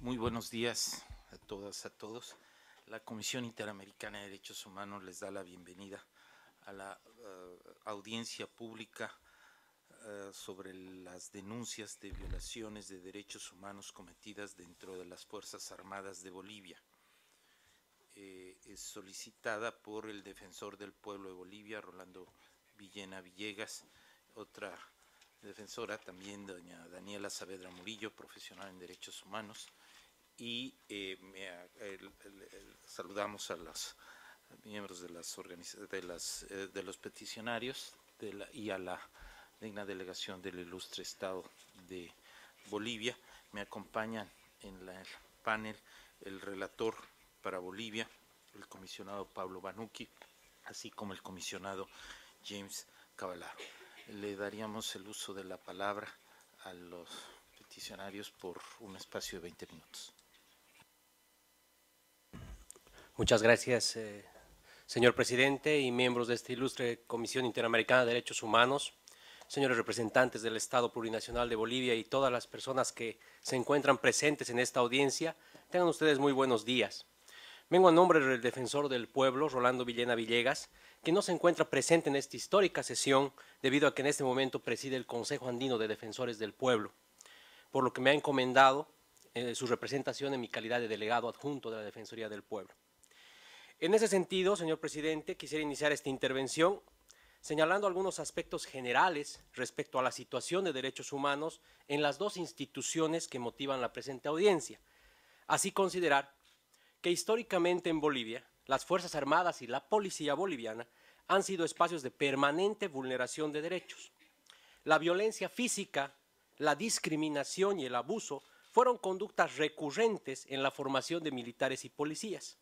Muy buenos días a todas, a todos. La Comisión Interamericana de Derechos Humanos les da la bienvenida a la eh, audiencia pública eh, sobre las denuncias de violaciones de derechos humanos cometidas dentro de las Fuerzas Armadas de Bolivia. Eh, es solicitada por el defensor del pueblo de Bolivia, Rolando Villena Villegas, otra defensora, también doña Daniela Saavedra Murillo, profesional en derechos humanos, y eh, eh, saludamos a los miembros de las de eh, de los peticionarios y a la digna delegación del ilustre estado de Bolivia. Me acompañan en el panel el relator para Bolivia, el comisionado Pablo Banuki, así como el comisionado James Cavallaro le daríamos el uso de la palabra a los peticionarios por un espacio de 20 minutos. Muchas gracias, eh, señor presidente y miembros de esta ilustre Comisión Interamericana de Derechos Humanos, señores representantes del Estado Plurinacional de Bolivia y todas las personas que se encuentran presentes en esta audiencia, tengan ustedes muy buenos días. Vengo a nombre del defensor del pueblo, Rolando Villena Villegas, que no se encuentra presente en esta histórica sesión debido a que en este momento preside el Consejo Andino de Defensores del Pueblo, por lo que me ha encomendado eh, su representación en mi calidad de delegado adjunto de la Defensoría del Pueblo. En ese sentido, señor presidente, quisiera iniciar esta intervención señalando algunos aspectos generales respecto a la situación de derechos humanos en las dos instituciones que motivan la presente audiencia. Así considerar que históricamente en Bolivia, las Fuerzas Armadas y la Policía Boliviana han sido espacios de permanente vulneración de derechos. La violencia física, la discriminación y el abuso fueron conductas recurrentes en la formación de militares y policías.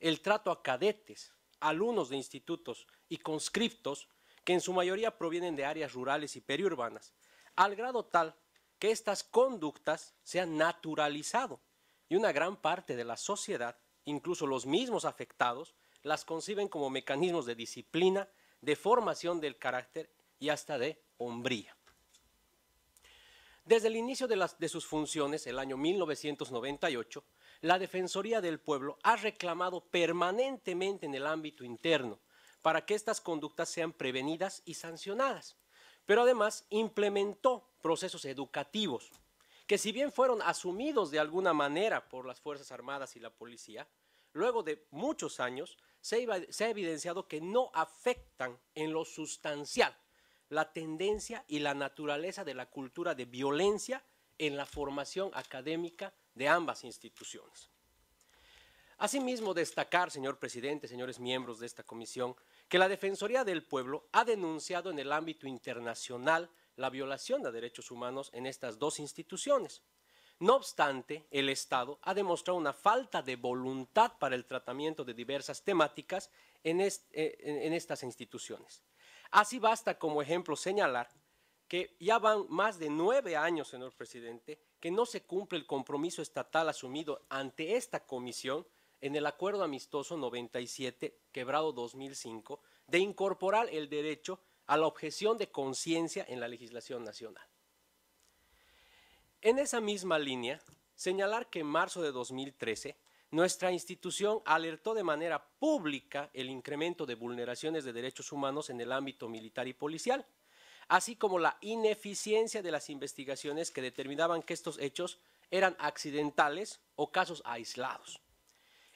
El trato a cadetes, alumnos de institutos y conscriptos, que en su mayoría provienen de áreas rurales y periurbanas, al grado tal que estas conductas se han naturalizado y una gran parte de la sociedad, incluso los mismos afectados, las conciben como mecanismos de disciplina, de formación del carácter y hasta de hombría. Desde el inicio de, sus funciones, el año 1998, la Defensoría del Pueblo ha reclamado permanentemente en el ámbito interno para que estas conductas sean prevenidas y sancionadas, pero además implementó procesos educativos que si bien fueron asumidos de alguna manera por las Fuerzas Armadas y la Policía, luego de muchos años se, ha evidenciado que no afectan en lo sustancial la tendencia y la naturaleza de la cultura de violencia en la formación académica de ambas instituciones. Asimismo, destacar, señor presidente, señores miembros de esta comisión, que la Defensoría del Pueblo ha denunciado en el ámbito internacional la violación de derechos humanos en estas dos instituciones. No obstante, el Estado ha demostrado una falta de voluntad para el tratamiento de diversas temáticas eh, en, estas instituciones. Así basta como ejemplo señalar que ya van más de nueve años, señor presidente, que no se cumple el compromiso estatal asumido ante esta comisión en el Acuerdo Amistoso 97, quebrado 2005, de incorporar el derecho a la objeción de conciencia en la legislación nacional. En esa misma línea, señalar que en marzo de 2013 nuestra institución alertó de manera pública el incremento de vulneraciones de derechos humanos en el ámbito militar y policial, así como la ineficiencia de las investigaciones que determinaban que estos hechos eran accidentales o casos aislados.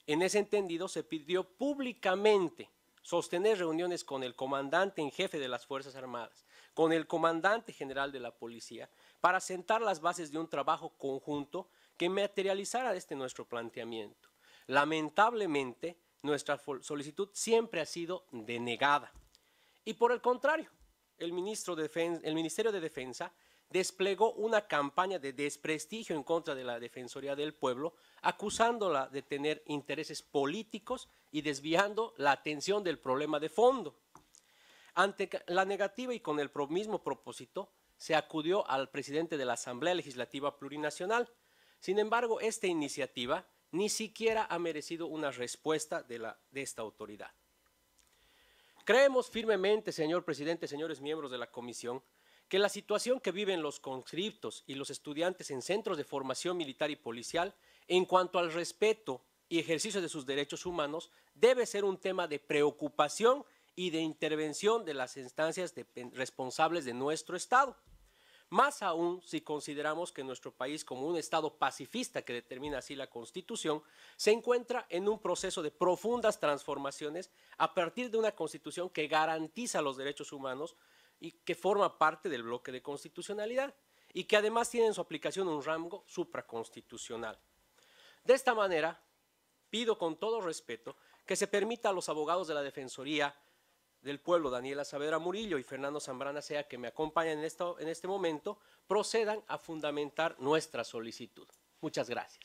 En ese entendido, se pidió públicamente sostener reuniones con el comandante en jefe de las Fuerzas Armadas, con el comandante general de la Policía, para sentar las bases de un trabajo conjunto que materializara este nuestro planteamiento. Lamentablemente, nuestra solicitud siempre ha sido denegada. Y por el contrario, el, el Ministerio de Defensa desplegó una campaña de desprestigio en contra de la Defensoría del Pueblo, acusándola de tener intereses políticos y desviando la atención del problema de fondo. Ante la negativa y con el mismo propósito, se acudió al presidente de la Asamblea Legislativa Plurinacional. Sin embargo, esta iniciativa ni siquiera ha merecido una respuesta de, esta autoridad. Creemos firmemente, señor presidente, señores miembros de la comisión, que la situación que viven los conscriptos y los estudiantes en centros de formación militar y policial en cuanto al respeto y ejercicio de sus derechos humanos debe ser un tema de preocupación y de intervención de las instancias responsables de nuestro Estado más aún si consideramos que nuestro país, como un Estado pacifista que determina así la Constitución, se encuentra en un proceso de profundas transformaciones a partir de una Constitución que garantiza los derechos humanos y que forma parte del bloque de constitucionalidad y que además tiene en su aplicación un rango supraconstitucional. De esta manera, pido con todo respeto que se permita a los abogados de la Defensoría del pueblo, Daniela Saavedra Murillo y Fernando Zambrana Sea, que me acompañan en, esto, en este momento, procedan a fundamentar nuestra solicitud. Muchas gracias.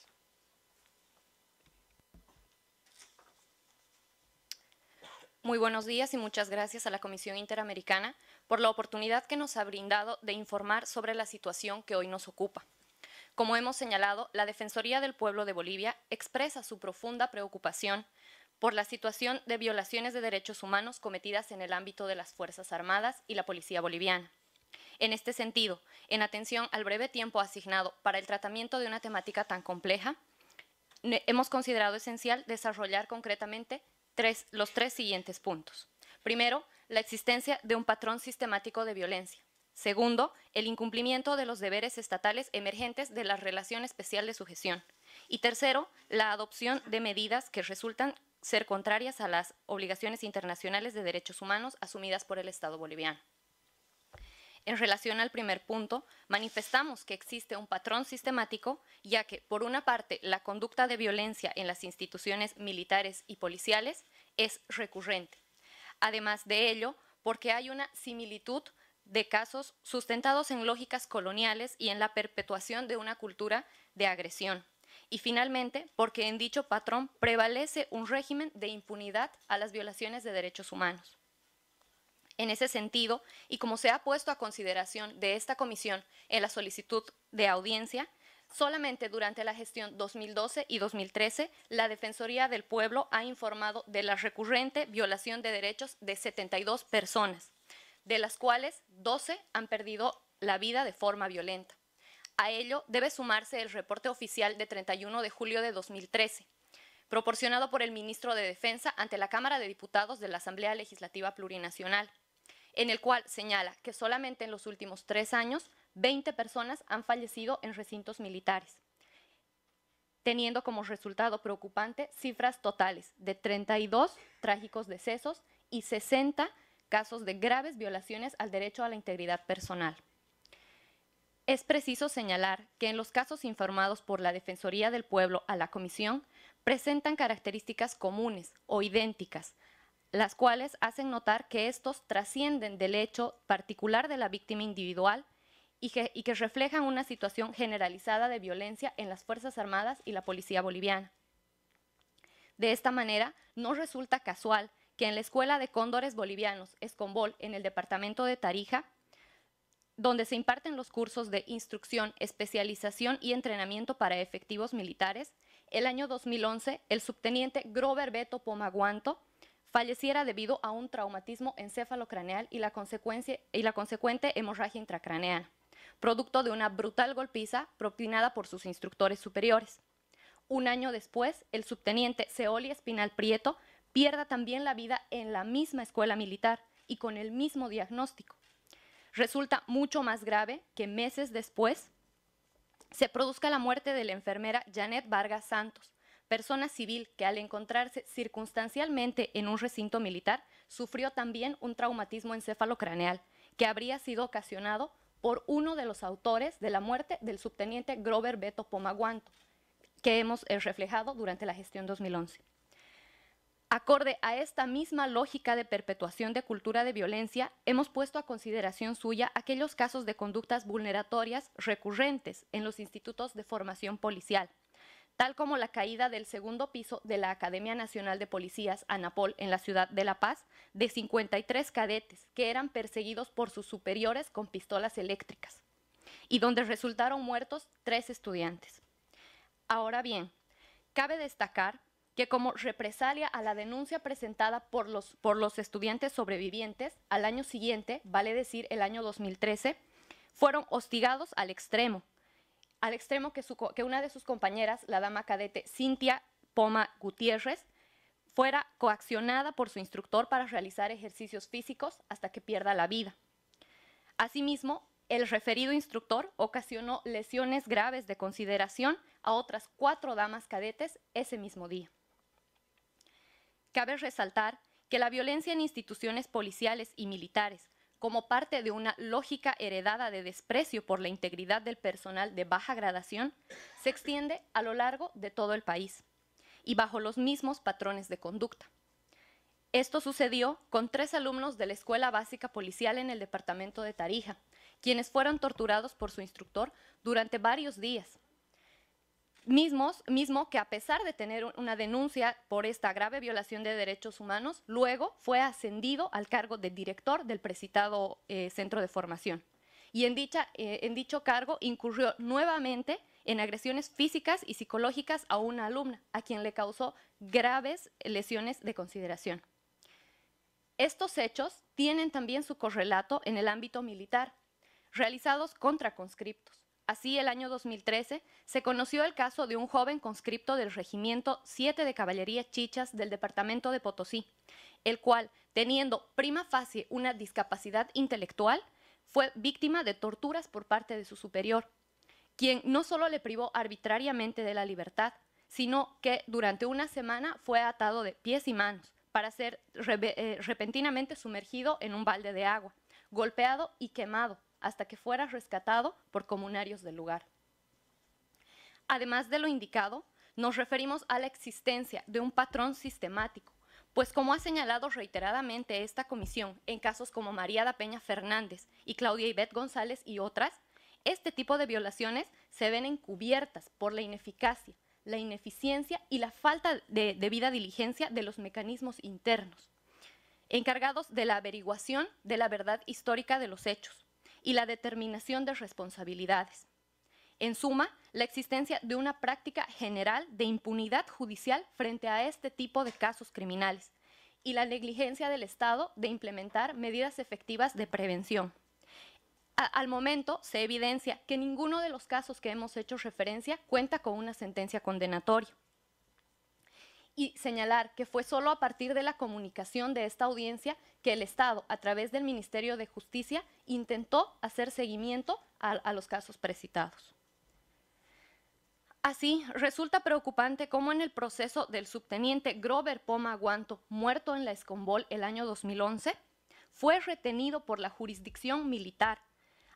Muy buenos días y muchas gracias a la Comisión Interamericana por la oportunidad que nos ha brindado de informar sobre la situación que hoy nos ocupa. Como hemos señalado, la Defensoría del Pueblo de Bolivia expresa su profunda preocupación por la situación de violaciones de derechos humanos cometidas en el ámbito de las Fuerzas Armadas y la Policía Boliviana. En este sentido, en atención al breve tiempo asignado para el tratamiento de una temática tan compleja, hemos considerado esencial desarrollar concretamente tres, los tres siguientes puntos. Primero, la existencia de un patrón sistemático de violencia. Segundo, el incumplimiento de los deberes estatales emergentes de la relación especial de sujeción. Y tercero, la adopción de medidas que resultan ser contrarias a las obligaciones internacionales de derechos humanos asumidas por el Estado boliviano. En relación al primer punto, manifestamos que existe un patrón sistemático, ya que, por una parte, la conducta de violencia en las instituciones militares y policiales es recurrente. Además de ello, porque hay una similitud de casos sustentados en lógicas coloniales y en la perpetuación de una cultura de agresión. Y finalmente, porque en dicho patrón prevalece un régimen de impunidad a las violaciones de derechos humanos. En ese sentido, y como se ha puesto a consideración de esta comisión en la solicitud de audiencia, solamente durante la gestión 2012 y 2013, la Defensoría del Pueblo ha informado de la recurrente violación de derechos de 72 personas, de las cuales 12 han perdido la vida de forma violenta. A ello debe sumarse el reporte oficial de 31 de julio de 2013, proporcionado por el ministro de Defensa ante la Cámara de Diputados de la Asamblea Legislativa Plurinacional, en el cual señala que solamente en los últimos tres años 20 personas han fallecido en recintos militares, teniendo como resultado preocupante cifras totales de 32 trágicos decesos y 60 casos de graves violaciones al derecho a la integridad personal. Es preciso señalar que en los casos informados por la Defensoría del Pueblo a la Comisión presentan características comunes o idénticas, las cuales hacen notar que estos trascienden del hecho particular de la víctima individual y que, reflejan una situación generalizada de violencia en las Fuerzas Armadas y la Policía Boliviana. De esta manera, no resulta casual que en la Escuela de Cóndores Bolivianos, Escombol, en el departamento de Tarija, donde se imparten los cursos de instrucción, especialización y entrenamiento para efectivos militares, el año 2011 el subteniente Grover Beto Pomaguanto falleciera debido a un traumatismo encéfalo-craneal y, la consecuente hemorragia intracraneal, producto de una brutal golpiza propinada por sus instructores superiores. Un año después, el subteniente Seoli Espinal Prieto pierda también la vida en la misma escuela militar y con el mismo diagnóstico resulta mucho más grave que meses después se produzca la muerte de la enfermera Janet Vargas Santos, persona civil que al encontrarse circunstancialmente en un recinto militar sufrió también un traumatismo craneal que habría sido ocasionado por uno de los autores de la muerte del subteniente Grover Beto Pomaguanto, que hemos eh, reflejado durante la gestión 2011. Acorde a esta misma lógica de perpetuación de cultura de violencia, hemos puesto a consideración suya aquellos casos de conductas vulneratorias recurrentes en los institutos de formación policial, tal como la caída del segundo piso de la Academia Nacional de Policías Anapol en la ciudad de La Paz de 53 cadetes que eran perseguidos por sus superiores con pistolas eléctricas y donde resultaron muertos tres estudiantes. Ahora bien, cabe destacar que como represalia a la denuncia presentada por los, estudiantes sobrevivientes al año siguiente, vale decir el año 2013, fueron hostigados al extremo, al extremo que, que una de sus compañeras, la dama cadete Cintia Poma Gutiérrez, fuera coaccionada por su instructor para realizar ejercicios físicos hasta que pierda la vida. Asimismo, el referido instructor ocasionó lesiones graves de consideración a otras cuatro damas cadetes ese mismo día. Cabe resaltar que la violencia en instituciones policiales y militares, como parte de una lógica heredada de desprecio por la integridad del personal de baja gradación, se extiende a lo largo de todo el país y bajo los mismos patrones de conducta. Esto sucedió con tres alumnos de la Escuela Básica Policial en el departamento de Tarija, quienes fueron torturados por su instructor durante varios días mismos, mismo que a pesar de tener una denuncia por esta grave violación de derechos humanos, luego fue ascendido al cargo de director del precitado eh, centro de formación. Y en, dicha, eh, en dicho cargo incurrió nuevamente en agresiones físicas y psicológicas a una alumna, a quien le causó graves lesiones de consideración. Estos hechos tienen también su correlato en el ámbito militar, realizados contra conscriptos. Así, el año 2013 se conoció el caso de un joven conscripto del Regimiento 7 de Caballería Chichas del Departamento de Potosí, el cual, teniendo prima facie una discapacidad intelectual, fue víctima de torturas por parte de su superior, quien no solo le privó arbitrariamente de la libertad, sino que durante una semana fue atado de pies y manos para ser eh, repentinamente sumergido en un balde de agua, golpeado y quemado hasta que fuera rescatado por comunarios del lugar. Además de lo indicado, nos referimos a la existencia de un patrón sistemático, pues como ha señalado reiteradamente esta comisión en casos como María da Peña Fernández y Claudia Ivette González y otras, este tipo de violaciones se ven encubiertas por la ineficacia, la ineficiencia y la falta de debida diligencia de los mecanismos internos, encargados de la averiguación de la verdad histórica de los hechos, y la determinación de responsabilidades. En suma, la existencia de una práctica general de impunidad judicial frente a este tipo de casos criminales y la negligencia del Estado de implementar medidas efectivas de prevención. al momento se evidencia que ninguno de los casos que hemos hecho referencia cuenta con una sentencia condenatoria y señalar que fue solo a partir de la comunicación de esta audiencia que el Estado, a través del Ministerio de Justicia, intentó hacer seguimiento a, los casos precitados. Así, resulta preocupante cómo en el proceso del subteniente Grover Poma Guanto, muerto en la Escombol el año 2011, fue retenido por la jurisdicción militar,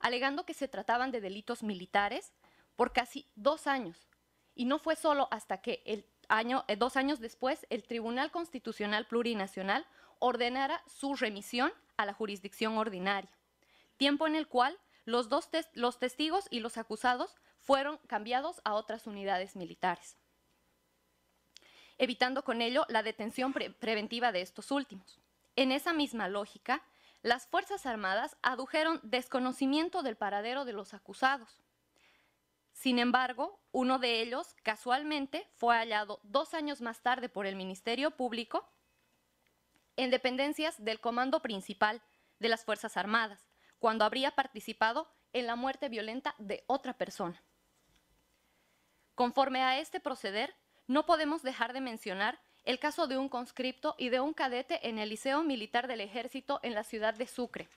alegando que se trataban de delitos militares por casi dos años. Y no fue solo hasta que el eh, dos años después, el Tribunal Constitucional Plurinacional ordenara su remisión a la jurisdicción ordinaria, tiempo en el cual los, dos los testigos y los acusados fueron cambiados a otras unidades militares, evitando con ello la detención preventiva de estos últimos. En esa misma lógica, las Fuerzas Armadas adujeron desconocimiento del paradero de los acusados, sin embargo, uno de ellos, casualmente, fue hallado dos años más tarde por el Ministerio Público en dependencias del Comando Principal de las Fuerzas Armadas, cuando habría participado en la muerte violenta de otra persona. Conforme a este proceder, no podemos dejar de mencionar el caso de un conscripto y de un cadete en el Liceo Militar del Ejército en la ciudad de Sucre,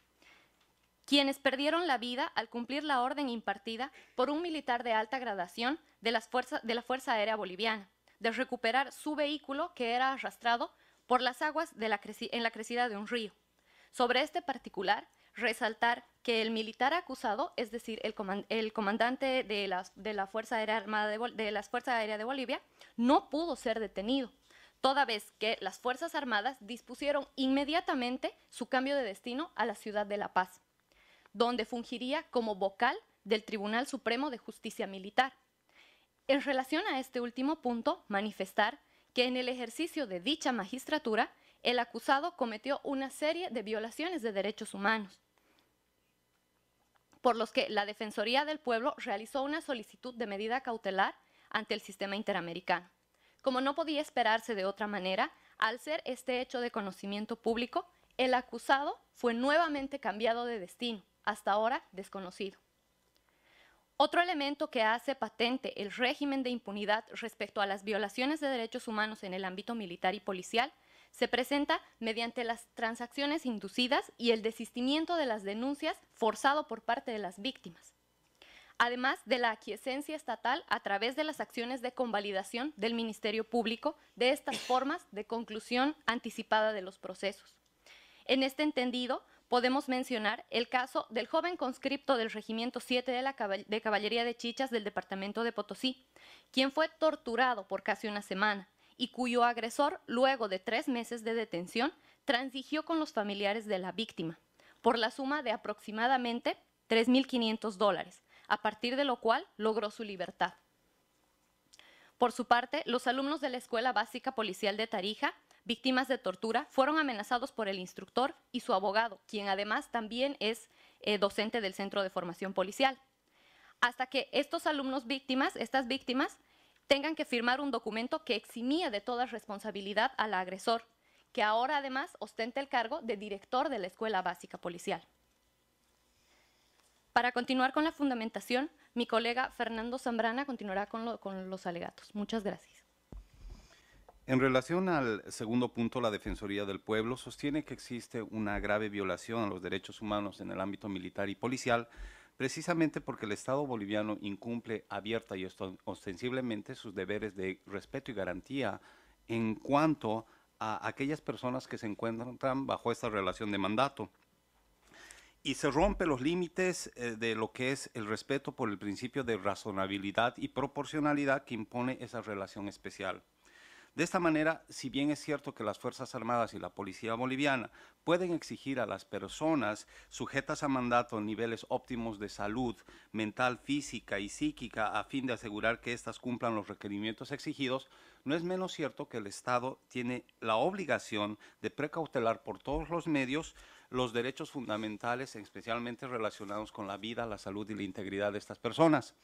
quienes perdieron la vida al cumplir la orden impartida por un militar de alta gradación de, las de la Fuerza Aérea Boliviana de recuperar su vehículo que era arrastrado por las aguas en la crecida de un río. Sobre este particular, resaltar que el militar acusado, es decir, el, comandante de, la Fuerza Aérea Armada de las Fuerzas Aéreas de Bolivia, no pudo ser detenido, toda vez que las Fuerzas Armadas dispusieron inmediatamente su cambio de destino a la ciudad de La Paz donde fungiría como vocal del Tribunal Supremo de Justicia Militar. En relación a este último punto, manifestar que en el ejercicio de dicha magistratura, el acusado cometió una serie de violaciones de derechos humanos, por los que la Defensoría del Pueblo realizó una solicitud de medida cautelar ante el sistema interamericano. Como no podía esperarse de otra manera, al ser este hecho de conocimiento público, el acusado fue nuevamente cambiado de destino hasta ahora desconocido. Otro elemento que hace patente el régimen de impunidad respecto a las violaciones de derechos humanos en el ámbito militar y policial se presenta mediante las transacciones inducidas y el desistimiento de las denuncias forzado por parte de las víctimas, además de la aquiescencia estatal a través de las acciones de convalidación del Ministerio Público de estas formas de conclusión anticipada de los procesos. En este entendido, podemos mencionar el caso del joven conscripto del Regimiento 7 de, la Caballería de Chichas del Departamento de Potosí, quien fue torturado por casi una semana y cuyo agresor, luego de tres meses de detención, transigió con los familiares de la víctima por la suma de aproximadamente 3.500 dólares, a partir de lo cual logró su libertad. Por su parte, los alumnos de la Escuela Básica Policial de Tarija víctimas de tortura, fueron amenazados por el instructor y su abogado, quien además también es eh, docente del Centro de Formación Policial. Hasta que estos alumnos víctimas, estas víctimas, tengan que firmar un documento que eximía de toda responsabilidad al agresor, que ahora además ostenta el cargo de director de la Escuela Básica Policial. Para continuar con la fundamentación, mi colega Fernando Zambrana continuará con los alegatos. Muchas gracias. En relación al segundo punto, la Defensoría del Pueblo sostiene que existe una grave violación a los derechos humanos en el ámbito militar y policial, precisamente porque el Estado boliviano incumple abierta y ostensiblemente sus deberes de respeto y garantía en cuanto a aquellas personas que se encuentran bajo esta relación de mandato. Y se rompe los límites eh, de lo que es el respeto por el principio de razonabilidad y proporcionalidad que impone esa relación especial. De esta manera, si bien es cierto que las Fuerzas Armadas y la Policía Boliviana pueden exigir a las personas sujetas a mandato niveles óptimos de salud mental, física y psíquica a fin de asegurar que éstas cumplan los requerimientos exigidos, no es menos cierto que el Estado tiene la obligación de precautelar por todos los medios los derechos fundamentales, especialmente relacionados con la vida, la salud y la integridad de estas personas.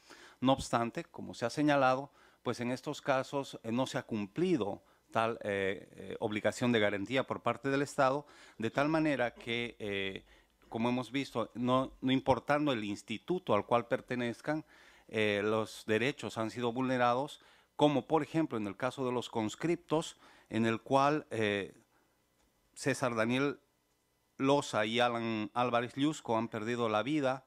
No obstante, como se ha señalado, pues en estos casos eh, no se ha cumplido tal eh, eh, obligación de garantía por parte del Estado, de tal manera que, como hemos visto, no, importando el instituto al cual pertenezcan, los derechos han sido vulnerados, como por ejemplo en el caso de los conscriptos, en el cual César Daniel Loza y Alan Álvarez Lusco han perdido la vida,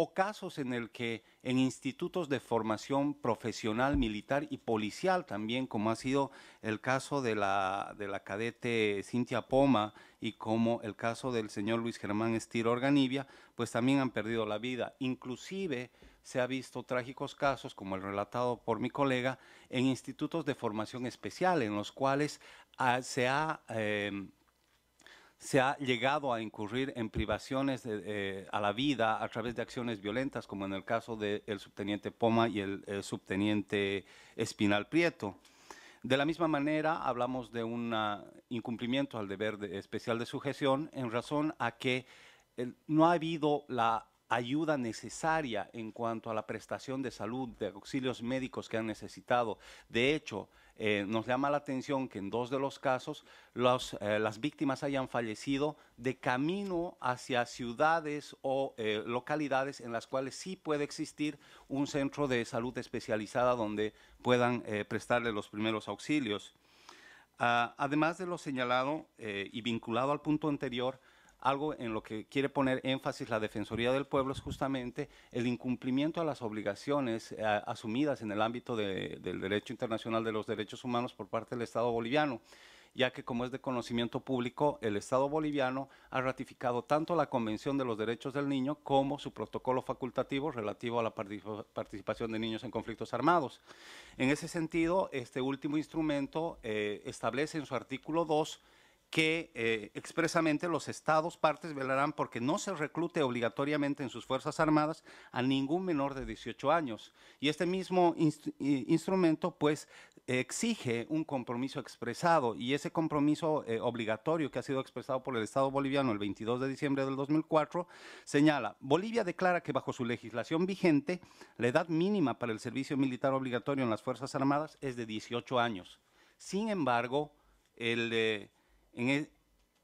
o casos en el que en institutos de formación profesional, militar y policial también, como ha sido el caso de la, de la cadete Cintia Poma y como el caso del señor Luis Germán Estiro Organivia, pues también han perdido la vida. Inclusive se ha visto trágicos casos, como el relatado por mi colega, en institutos de formación especial, en los cuales ah, se ha... Em, se ha llegado a incurrir en privaciones eh, a la vida a través de acciones violentas, como en el caso del subteniente Poma y el, subteniente Espinal Prieto. De la misma manera, hablamos de un incumplimiento al deber especial de sujeción en razón a que no ha habido la ayuda necesaria en cuanto a la prestación de salud, de auxilios médicos que han necesitado. De hecho, eh, nos llama la atención que en dos de los casos eh, las víctimas hayan fallecido de camino hacia ciudades o eh, localidades en las cuales sí puede existir un centro de salud especializada donde puedan prestarle los primeros auxilios. Ah, además de lo señalado y vinculado al punto anterior, algo en lo que quiere poner énfasis la Defensoría del Pueblo es justamente el incumplimiento a las obligaciones eh, asumidas en el ámbito del derecho internacional de los derechos humanos por parte del Estado boliviano ya que como es de conocimiento público, el Estado boliviano ha ratificado tanto la Convención de los Derechos del Niño como su protocolo facultativo relativo a la participación de niños en conflictos armados. En ese sentido, este último instrumento eh, establece en su artículo 2 que eh, expresamente los estados partes velarán porque no se reclute obligatoriamente en sus Fuerzas Armadas a ningún menor de 18 años. Y este mismo instrumento pues exige un compromiso expresado y ese compromiso eh, obligatorio que ha sido expresado por el Estado boliviano el 22 de diciembre del 2004 señala, Bolivia declara que bajo su legislación vigente la edad mínima para el servicio militar obligatorio en las Fuerzas Armadas es de 18 años. Sin embargo, el... Eh, e,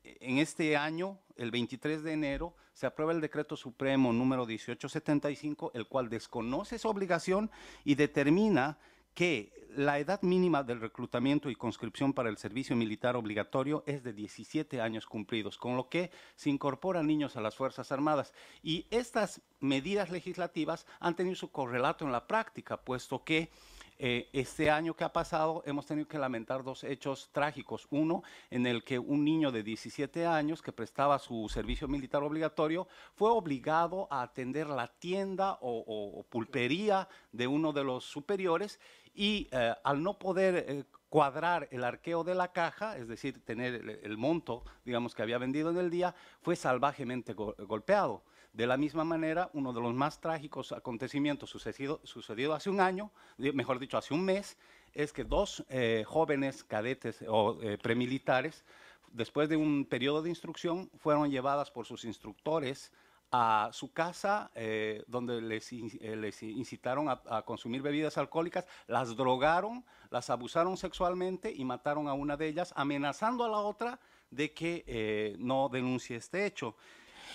en, este año, el 23 de enero, se aprueba el decreto supremo número 1875, el cual desconoce esa obligación y determina que la edad mínima del reclutamiento y conscripción para el servicio militar obligatorio es de 17 años cumplidos, con lo que se incorporan niños a las Fuerzas Armadas. Y estas medidas legislativas han tenido su correlato en la práctica, puesto que eh, este año que ha pasado hemos tenido que lamentar dos hechos trágicos. Uno, en el que un niño de 17 años que prestaba su servicio militar obligatorio fue obligado a atender la tienda o, pulpería de uno de los superiores y eh, al no poder... Eh, cuadrar el arqueo de la caja, es decir, tener el, monto, digamos, que había vendido en el día, fue salvajemente golpeado. De la misma manera, uno de los más trágicos acontecimientos sucedido, hace un año, mejor dicho, hace un mes, es que dos eh, jóvenes cadetes o eh, premilitares, después de un periodo de instrucción, fueron llevadas por sus instructores a su casa, eh, donde les, les incitaron a, a, consumir bebidas alcohólicas, las drogaron, las abusaron sexualmente y mataron a una de ellas, amenazando a la otra de que no denuncie este hecho.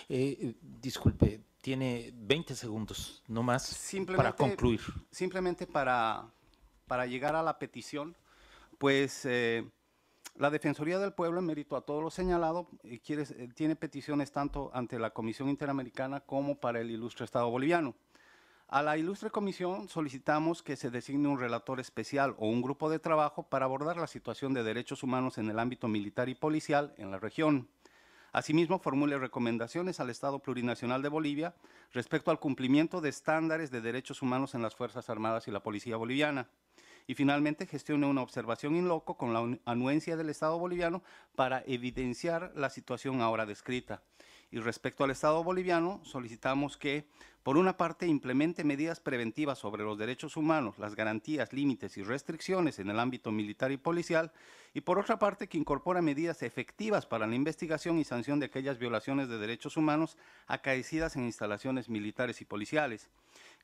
Eh, disculpe, tiene 20 segundos, no más, para concluir. Simplemente para, para llegar a la petición, pues eh, la Defensoría del Pueblo, en mérito a todo lo señalado, eh, quiere, tiene peticiones tanto ante la Comisión Interamericana como para el Ilustre Estado Boliviano. A la Ilustre Comisión solicitamos que se designe un relator especial o un grupo de trabajo para abordar la situación de derechos humanos en el ámbito militar y policial en la región. Asimismo, formule recomendaciones al Estado Plurinacional de Bolivia respecto al cumplimiento de estándares de derechos humanos en las Fuerzas Armadas y la Policía Boliviana. Y finalmente, gestione una observación in loco con la anuencia del Estado boliviano para evidenciar la situación ahora descrita. Y respecto al Estado boliviano, solicitamos que, por una parte, implemente medidas preventivas sobre los derechos humanos, las garantías, límites y restricciones en el ámbito militar y policial, y por otra parte, que incorpore medidas efectivas para la investigación y sanción de aquellas violaciones de derechos humanos acaecidas en instalaciones militares y policiales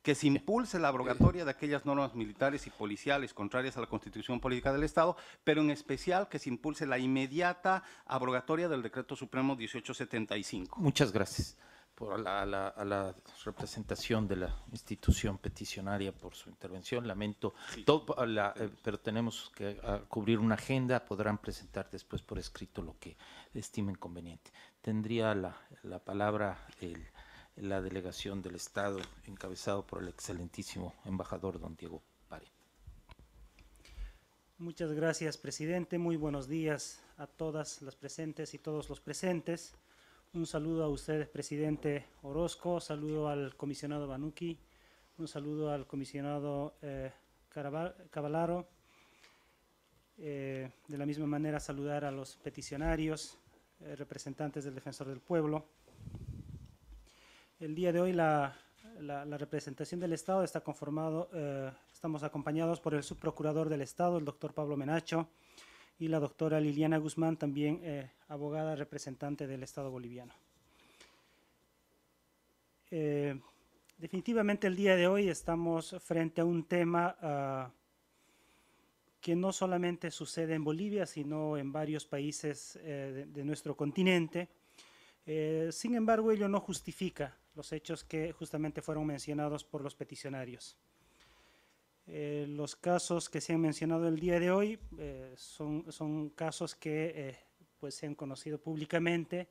que se impulse la abrogatoria de aquellas normas militares y policiales contrarias a la constitución política del Estado, pero en especial que se impulse la inmediata abrogatoria del decreto supremo 1875. Muchas gracias por la, a la representación de la institución peticionaria por su intervención. Lamento, eh, pero tenemos que ah, cubrir una agenda, podrán presentar después por escrito lo que estimen conveniente. Tendría la palabra el la delegación del Estado, encabezado por el excelentísimo embajador don Diego Pare. Muchas gracias, presidente. Muy buenos días a todas las presentes y todos los presentes. Un saludo a ustedes, presidente Orozco, saludo al comisionado Banuki, un saludo al comisionado eh, Cavalaro. Eh, de la misma manera, saludar a los peticionarios, eh, representantes del Defensor del Pueblo el día de hoy la, representación del Estado está conformado, eh, estamos acompañados por el subprocurador del Estado, el doctor Pablo Menacho, y la doctora Liliana Guzmán, también eh, abogada representante del Estado boliviano. Eh, definitivamente el día de hoy estamos frente a un tema ah, que no solamente sucede en Bolivia, sino en varios países de, nuestro continente. sin embargo, ello no justifica los hechos que justamente fueron mencionados por los peticionarios. Eh, los casos que se han mencionado el día de hoy eh, son, son, casos que eh, pues se han conocido públicamente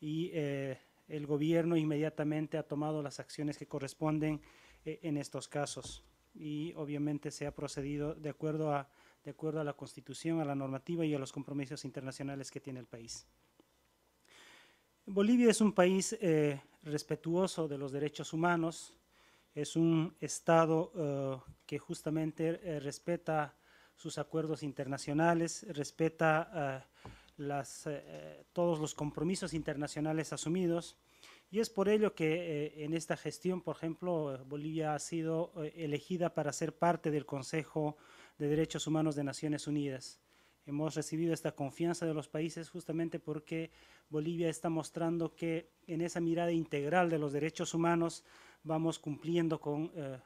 y el gobierno inmediatamente ha tomado las acciones que corresponden en estos casos. Y obviamente se ha procedido de acuerdo, a, de acuerdo a la Constitución, a la normativa y a los compromisos internacionales que tiene el país. Bolivia es un país respetuoso de los derechos humanos, es un Estado eh, que justamente eh, respeta sus acuerdos internacionales, respeta eh, todos los compromisos internacionales asumidos. Y es por ello que en esta gestión, por ejemplo, Bolivia ha sido elegida para ser parte del Consejo de Derechos Humanos de Naciones Unidas. Hemos recibido esta confianza de los países justamente porque Bolivia está mostrando que en esa mirada integral de los derechos humanos vamos cumpliendo con, eh,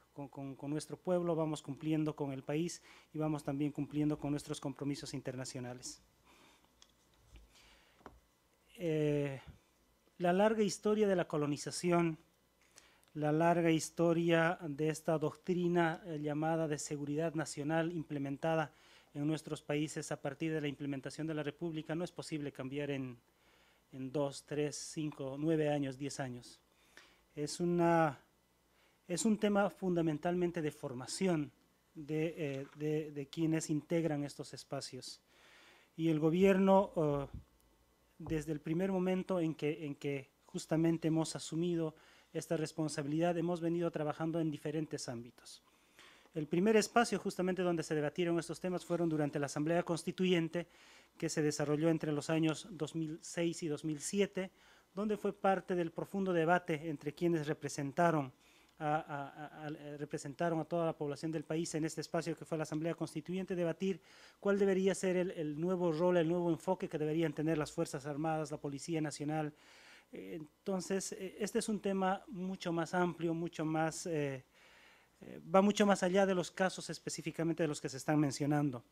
nuestro pueblo, vamos cumpliendo con el país y vamos también cumpliendo con nuestros compromisos internacionales. Eh, la larga historia de la colonización, la larga historia de esta doctrina eh, llamada de seguridad nacional implementada en nuestros países a partir de la implementación de la República no es posible cambiar en, dos, tres, cinco, nueve años, diez años. Es, un tema fundamentalmente de formación eh, de, quienes integran estos espacios. Y el gobierno, eh, desde el primer momento en que justamente hemos asumido esta responsabilidad, hemos venido trabajando en diferentes ámbitos. El primer espacio justamente donde se debatieron estos temas fueron durante la Asamblea Constituyente que se desarrolló entre los años 2006 y 2007, donde fue parte del profundo debate entre quienes representaron a, representaron a toda la población del país en este espacio que fue la Asamblea Constituyente, debatir cuál debería ser el, nuevo rol, el nuevo enfoque que deberían tener las Fuerzas Armadas, la Policía Nacional. Entonces, eh, este es un tema mucho más amplio, mucho más eh, va mucho más allá de los casos específicamente de los que se están mencionando.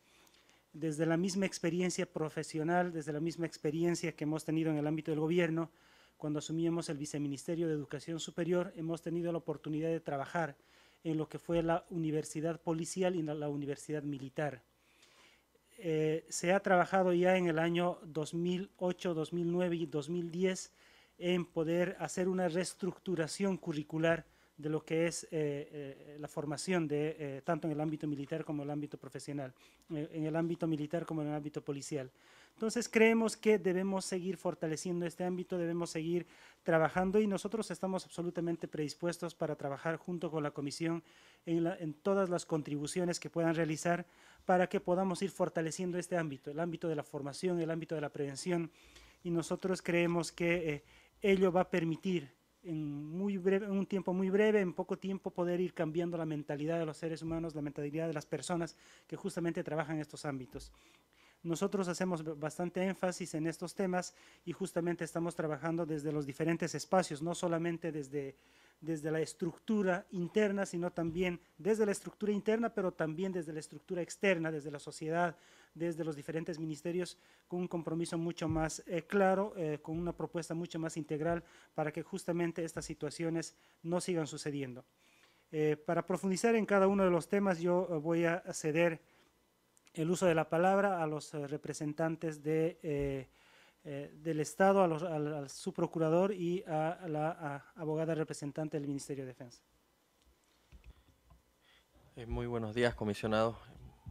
Desde la misma experiencia profesional, desde la misma experiencia que hemos tenido en el ámbito del gobierno, cuando asumimos el Viceministerio de Educación Superior, hemos tenido la oportunidad de trabajar en lo que fue la Universidad Policial y la, Universidad Militar. Eh, se ha trabajado ya en el año 2008, 2009 y 2010 en poder hacer una reestructuración curricular de lo que es eh, eh, la formación de, eh, tanto en el ámbito militar como en el ámbito profesional, en el ámbito militar como en el ámbito policial. Entonces creemos que debemos seguir fortaleciendo este ámbito, debemos seguir trabajando y nosotros estamos absolutamente predispuestos para trabajar junto con la comisión en, todas las contribuciones que puedan realizar para que podamos ir fortaleciendo este ámbito, el ámbito de la formación, el ámbito de la prevención y nosotros creemos que ello va a permitir en, un tiempo muy breve, en poco tiempo, poder ir cambiando la mentalidad de los seres humanos, la mentalidad de las personas que justamente trabajan en estos ámbitos. Nosotros hacemos bastante énfasis en estos temas y justamente estamos trabajando desde los diferentes espacios, no solamente desde, desde la estructura interna, sino también desde la estructura interna, pero también desde la estructura externa, desde la sociedad, desde los diferentes ministerios con un compromiso mucho más eh, claro, eh, con una propuesta mucho más integral para que justamente estas situaciones no sigan sucediendo. Eh, para profundizar en cada uno de los temas, yo voy a ceder el uso de la palabra a los representantes de, del Estado, a, su procurador y a la abogada representante del Ministerio de Defensa. Muy buenos días, comisionado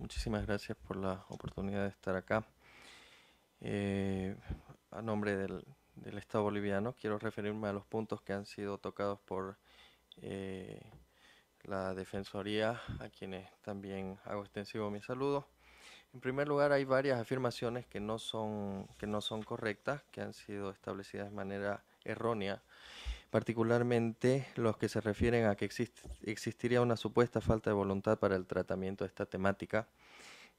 muchísimas gracias por la oportunidad de estar acá. Eh, a nombre del, Estado boliviano, quiero referirme a los puntos que han sido tocados por eh, la Defensoría, a quienes también hago extensivo mi saludo. En primer lugar, hay varias afirmaciones que no son, que no son correctas, que han sido establecidas de manera errónea particularmente los que se refieren a que existiría una supuesta falta de voluntad para el tratamiento de esta temática,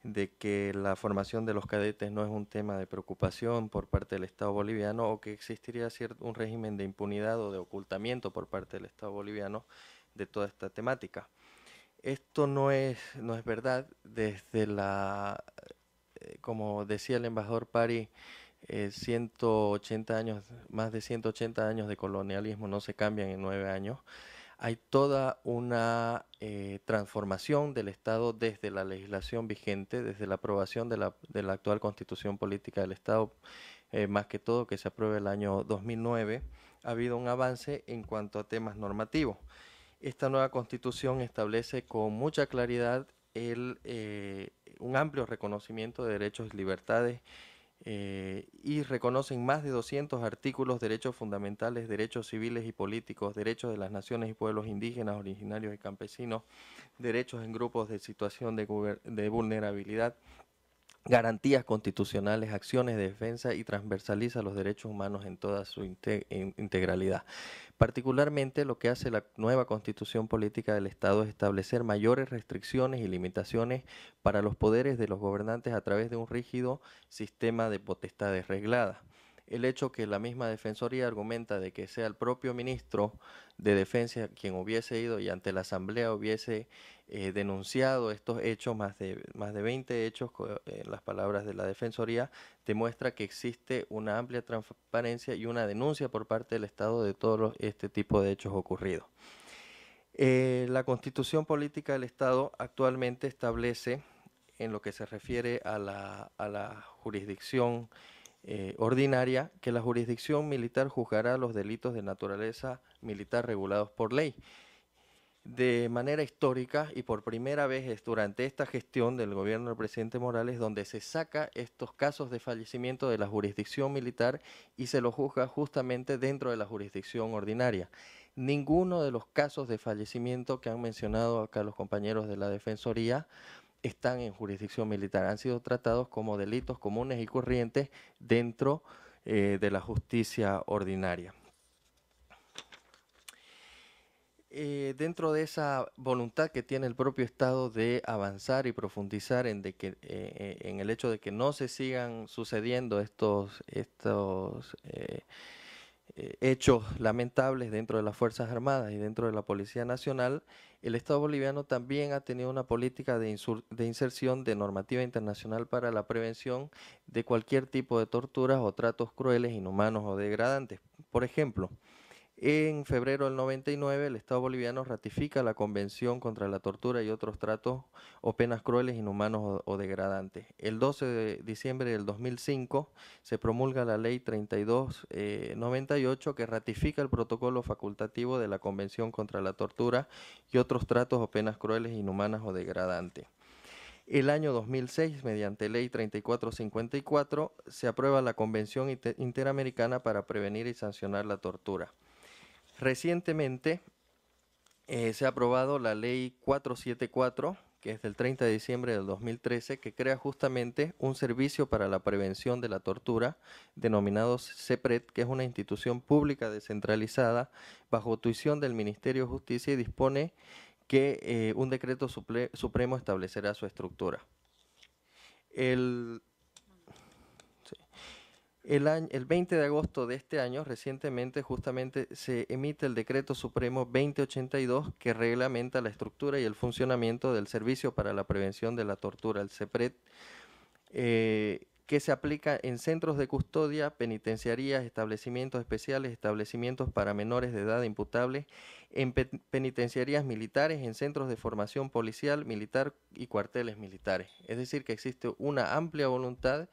de que la formación de los cadetes no es un tema de preocupación por parte del Estado boliviano o que existiría un régimen de impunidad o de ocultamiento por parte del Estado boliviano de toda esta temática. Esto no es, no es verdad. Desde la, eh, como decía el embajador Pari, 180 eh, años, más de 180 años de colonialismo no se cambian en nueve años. Hay toda una eh, transformación del Estado desde la legislación vigente, desde la aprobación de la, actual constitución política del Estado, eh, más que todo que se apruebe el año 2009, ha habido un avance en cuanto a temas normativos. Esta nueva constitución establece con mucha claridad un amplio reconocimiento de derechos y libertades eh, y reconocen más de 200 artículos, derechos fundamentales, derechos civiles y políticos, derechos de las naciones y pueblos indígenas, originarios y campesinos, derechos en grupos de situación de vulnerabilidad, garantías constitucionales, acciones de defensa y transversaliza los derechos humanos en toda su integralidad. Particularmente lo que hace la nueva constitución política del Estado es establecer mayores restricciones y limitaciones para los poderes de los gobernantes a través de un rígido sistema de potestades regladas el hecho que la misma Defensoría argumenta de que sea el propio ministro de Defensa quien hubiese ido y ante la Asamblea hubiese eh, denunciado estos hechos, más de, más de 20 hechos, en las palabras de la Defensoría, demuestra que existe una amplia transparencia y una denuncia por parte del Estado de todos este tipo de hechos ocurridos. Eh, la constitución política del Estado actualmente establece, en lo que se refiere a la, a la jurisdicción eh, ordinaria, que la jurisdicción militar juzgará los delitos de naturaleza militar regulados por ley de manera histórica y por primera vez es durante esta gestión del gobierno del presidente Morales donde se saca estos casos de fallecimiento de la jurisdicción militar y se los juzga justamente dentro de la jurisdicción ordinaria. Ninguno de los casos de fallecimiento que han mencionado acá los compañeros de la Defensoría están en jurisdicción militar, han sido tratados como delitos comunes y corrientes dentro eh, de la justicia ordinaria. eh, dentro de esa voluntad que tiene el propio Estado de avanzar y profundizar en, eh, el hecho de que no se sigan sucediendo estos, eh, eh, hechos lamentables dentro de las Fuerzas Armadas y dentro de la Policía Nacional, el Estado boliviano también ha tenido una política de inserción de normativa internacional para la prevención de cualquier tipo de torturas o tratos crueles, inhumanos o degradantes. Por ejemplo, en febrero del 99, el Estado boliviano ratifica la Convención contra la Tortura y otros tratos o penas crueles, inhumanos o, degradantes. El 12 de diciembre del 2005 se promulga la Ley 3298 eh, que ratifica el protocolo facultativo de la Convención contra la Tortura y otros tratos o penas crueles, inhumanas o degradantes. El año 2006, mediante ley 3454, se aprueba la Convención Interamericana para prevenir y sancionar la tortura. Recientemente eh, se ha aprobado la ley 474, que es del 30 de diciembre del 2013, que crea justamente un servicio para la prevención de la tortura, denominado CEPRED, que es una institución pública descentralizada bajo tuición del Ministerio de Justicia y dispone que eh, un decreto supremo establecerá su estructura. El el, el 20 de agosto de este año, recientemente, justamente se emite el decreto supremo 2082 que reglamenta la estructura y el funcionamiento del Servicio para la Prevención de la Tortura, el CEPRET, eh, que se aplica en centros de custodia, penitenciarías, establecimientos especiales, establecimientos para menores de edad imputables, en penitenciarías militares, en centros de formación policial, militar y cuarteles militares. Es decir, que existe una amplia voluntad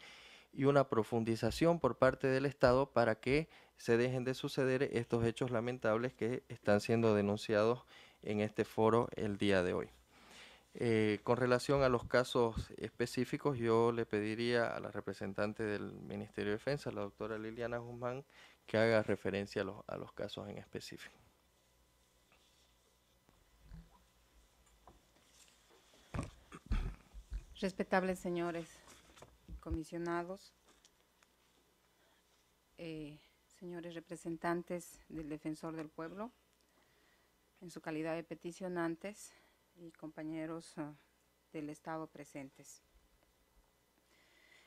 y una profundización por parte del Estado para que se dejen de suceder estos hechos lamentables que están siendo denunciados en este foro el día de hoy. Eh, con relación a los casos específicos, yo le pediría a la representante del Ministerio de Defensa, la doctora Liliana Guzmán, que haga referencia a los casos en específico. Respetables señores, comisionados, eh, señores representantes del Defensor del Pueblo, en su calidad de peticionantes y compañeros ah, del Estado presentes.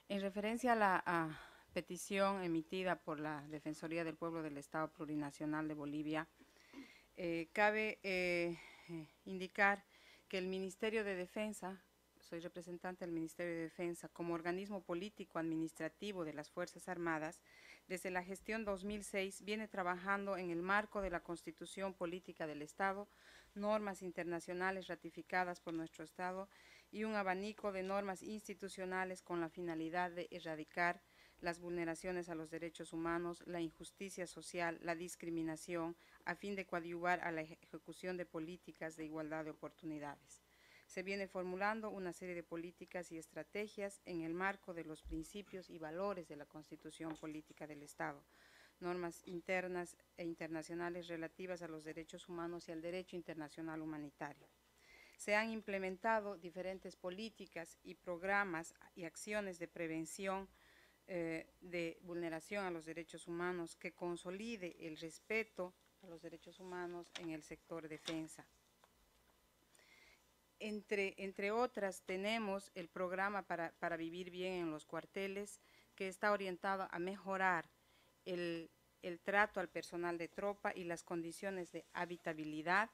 En referencia a la petición emitida por la Defensoría del Pueblo del Estado Plurinacional de Bolivia, eh, cabe eh, indicar que el Ministerio de Defensa soy representante del Ministerio de Defensa como organismo político administrativo de las Fuerzas Armadas, desde la gestión 2006 viene trabajando en el marco de la Constitución Política del Estado, normas internacionales ratificadas por nuestro Estado y un abanico de normas institucionales con la finalidad de erradicar las vulneraciones a los derechos humanos, la injusticia social, la discriminación, a fin de coadyuvar a la ejecución de políticas de igualdad de oportunidades se viene formulando una serie de políticas y estrategias en el marco de los principios y valores de la Constitución Política del Estado, normas internas e internacionales relativas a los derechos humanos y al derecho internacional humanitario. Se han implementado diferentes políticas y programas y acciones de prevención eh, de vulneración a los derechos humanos que consolide el respeto a los derechos humanos en el sector defensa entre, otras, tenemos el programa para, vivir bien en los cuarteles, que está orientado a mejorar el, trato al personal de tropa y las condiciones de habitabilidad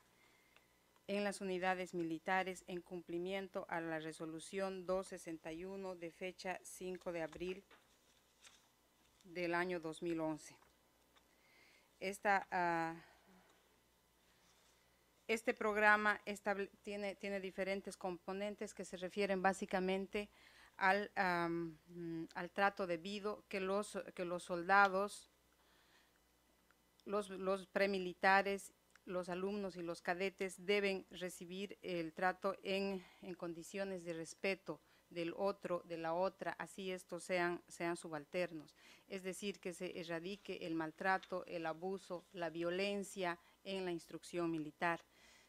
en las unidades militares en cumplimiento a la resolución 261 de fecha 5 de abril del año 2011. Esta ah, este programa tiene, diferentes componentes que se refieren básicamente al, mm, trato debido que los, soldados, los, premilitares los alumnos y los cadetes deben recibir el trato en, condiciones de respeto del otro, de la otra, así estos sean subalternos. Es decir, que se erradique el maltrato, el abuso, la violencia en la instrucción militar.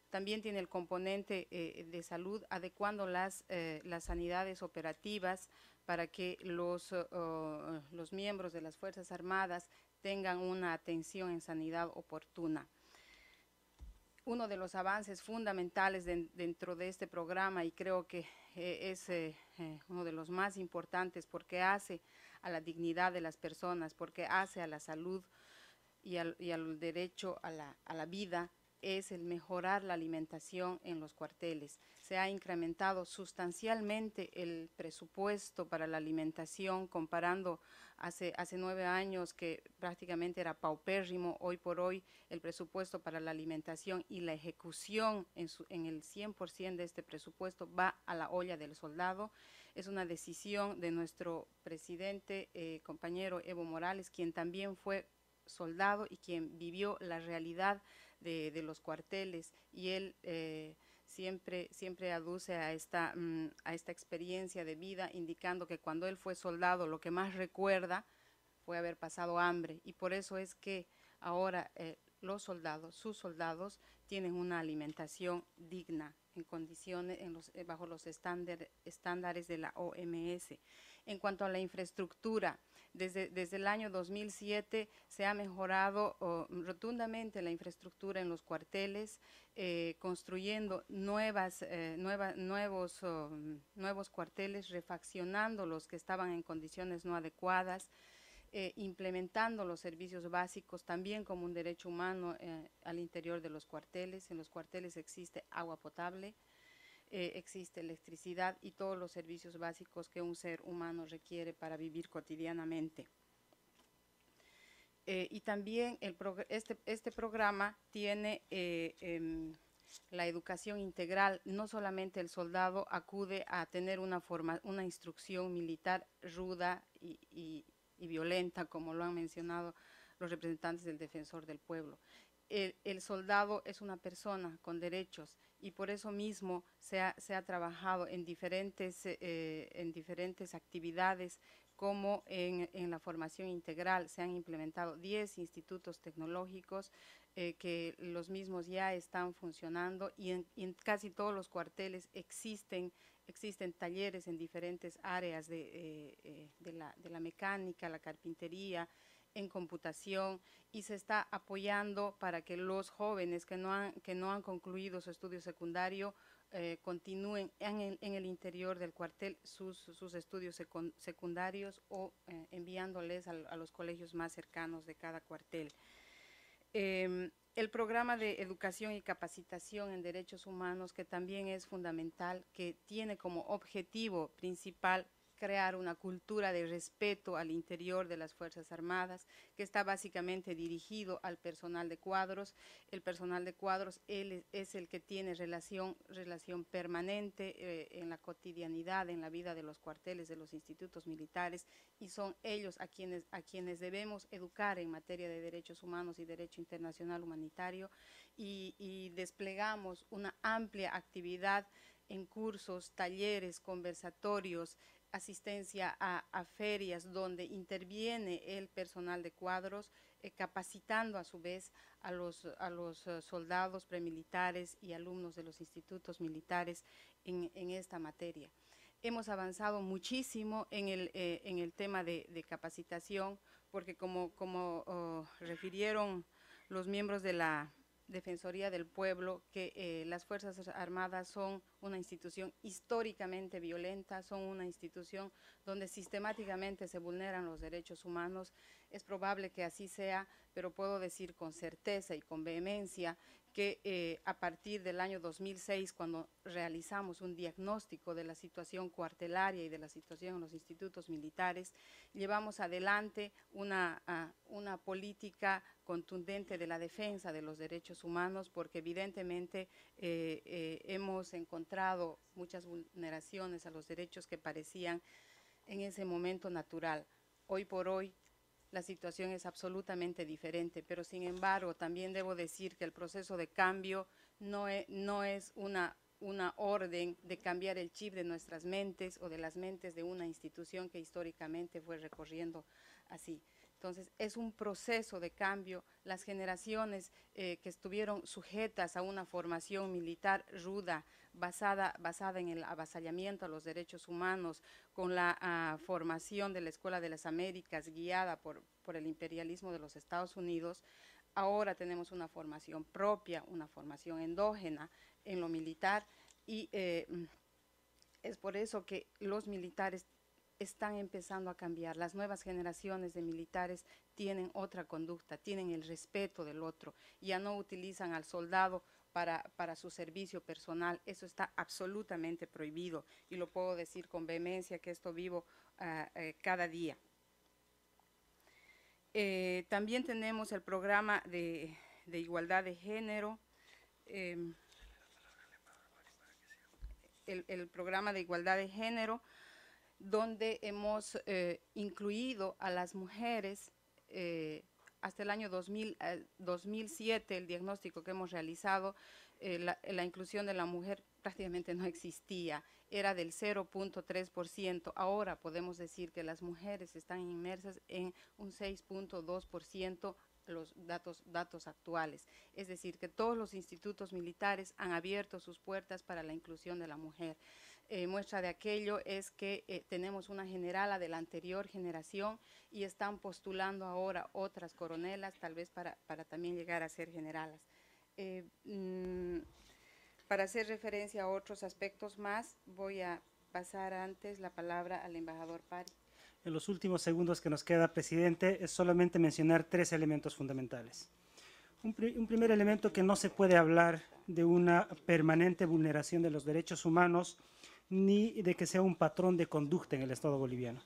También tiene el componente eh, de salud, adecuando eh, las, sanidades operativas para que los, miembros de las Fuerzas Armadas tengan una atención en sanidad oportuna uno de los avances fundamentales dentro de este programa y creo que eh, es uno de los más importantes porque hace a la dignidad de las personas, porque hace a la salud y al, derecho a la, vida es el mejorar la alimentación en los cuarteles. Se ha incrementado sustancialmente el presupuesto para la alimentación comparando hace, hace nueve años que prácticamente era paupérrimo, hoy por hoy el presupuesto para la alimentación y la ejecución en, el 100% de este presupuesto va a la olla del soldado. Es una decisión de nuestro presidente, eh, compañero Evo Morales, quien también fue soldado y quien vivió la realidad de, los cuarteles y él eh, siempre, siempre aduce a esta, mm, a esta experiencia de vida, indicando que cuando él fue soldado lo que más recuerda fue haber pasado hambre y por eso es que ahora eh, los soldados, sus soldados, tienen una alimentación digna en condiciones en los, eh, bajo los estándares de la OMS. En cuanto a la infraestructura, desde, el año 2007 se ha mejorado rotundamente la infraestructura en los cuarteles, eh, construyendo eh, nuevos, cuarteles, refaccionando los que estaban en condiciones no adecuadas, eh, implementando los servicios básicos también como un derecho humano al interior de los cuarteles. En los cuarteles existe agua potable, eh, existe electricidad y todos los servicios básicos que un ser humano requiere para vivir cotidianamente. Eh, y también este, este, programa tiene eh, em, la educación integral, no solamente el soldado acude a tener una, una instrucción militar ruda y violenta, como lo han mencionado los representantes del defensor del pueblo el, soldado es una persona con derechos y por eso mismo se ha, trabajado en diferentes, eh, eh, en actividades como en, la formación integral. Se han implementado 10 institutos tecnológicos eh, que los mismos ya están funcionando y en, casi todos los cuarteles existen existen talleres en diferentes áreas de, la, mecánica, la carpintería, en computación y se está apoyando para que los jóvenes que no han, que no han concluido su estudio secundario eh, continúen en el, interior del cuartel sus, estudios secundarios o eh, enviándoles a, los colegios más cercanos de cada cuartel. Em, el programa de educación y capacitación en derechos humanos, que también es fundamental, que tiene como objetivo principal crear una cultura de respeto al interior de las Fuerzas Armadas, que está básicamente dirigido al personal de cuadros. El personal de cuadros él es el que tiene relación, relación permanente eh, en la cotidianidad, en la vida de los cuarteles, de los institutos militares, y son ellos a quienes, a quienes debemos educar en materia de derechos humanos y derecho internacional humanitario, y, y desplegamos una amplia actividad en cursos, talleres, conversatorios, asistencia a, ferias donde interviene el personal de cuadros, eh, capacitando a su vez a los, a los eh, soldados premilitares y alumnos de los institutos militares en, esta materia. Hemos avanzado muchísimo en el, eh, en el tema de, capacitación, porque como, oh, refirieron los miembros de la, Defensoría del Pueblo que eh, las Fuerzas Armadas son una institución históricamente violenta, son una institución donde sistemáticamente se vulneran los derechos humanos. Es probable que así sea, pero puedo decir con certeza y con vehemencia que eh, a partir del año 2006, cuando realizamos un diagnóstico de la situación cuartelaria y de la situación en los institutos militares, llevamos adelante una, ah, una política contundente de la defensa de los derechos humanos, porque evidentemente eh, eh, hemos encontrado muchas vulneraciones a los derechos que parecían en ese momento natural. Hoy por hoy la situación es absolutamente diferente, pero sin embargo también debo decir que el proceso de cambio no e, es, una, orden de cambiar el chip de nuestras mentes o de las mentes de una institución que históricamente fue recorriendo así. Entonces, es un proceso de cambio. Las generaciones eh, que estuvieron sujetas a una formación militar ruda, basada, basada en el avasallamiento a los derechos humanos, con la ah, formación de la Escuela de las Américas guiada por, por el imperialismo de los Estados Unidos, ahora tenemos una formación propia, una formación endógena en lo militar y eh, es por eso que los militares están empezando a cambiar. Las nuevas generaciones de militares tienen otra conducta, tienen el respeto del otro, ya no utilizan al soldado para, su servicio personal. Eso está absolutamente prohibido y lo puedo decir con vehemencia que esto vivo ah, eh, cada día. Eh, también tenemos el programa de, igualdad de género. Em, el, programa de igualdad de género, donde hemos eh, incluido a las mujeres hasta el año 2007, eh, el diagnóstico que hemos realizado, eh, la, inclusión de la mujer prácticamente no existía, era del 0.3%. Ahora podemos decir que las mujeres están inmersas en un 6.2% los datos actuales. Es decir, que todos los institutos militares han abierto sus puertas para la inclusión de la mujer. Eh, muestra de aquello es que eh, tenemos una generala de la anterior generación y están postulando ahora otras coronelas, tal vez para, para también llegar a ser generalas. Eh, mm, para hacer referencia a otros aspectos más, voy a pasar antes la palabra al embajador Pari. En los últimos segundos que nos queda, presidente, es solamente mencionar tres elementos fundamentales. un primer elemento que no se puede hablar de una permanente vulneración de los derechos humanos, ni de que sea un patrón de conducta en el Estado boliviano.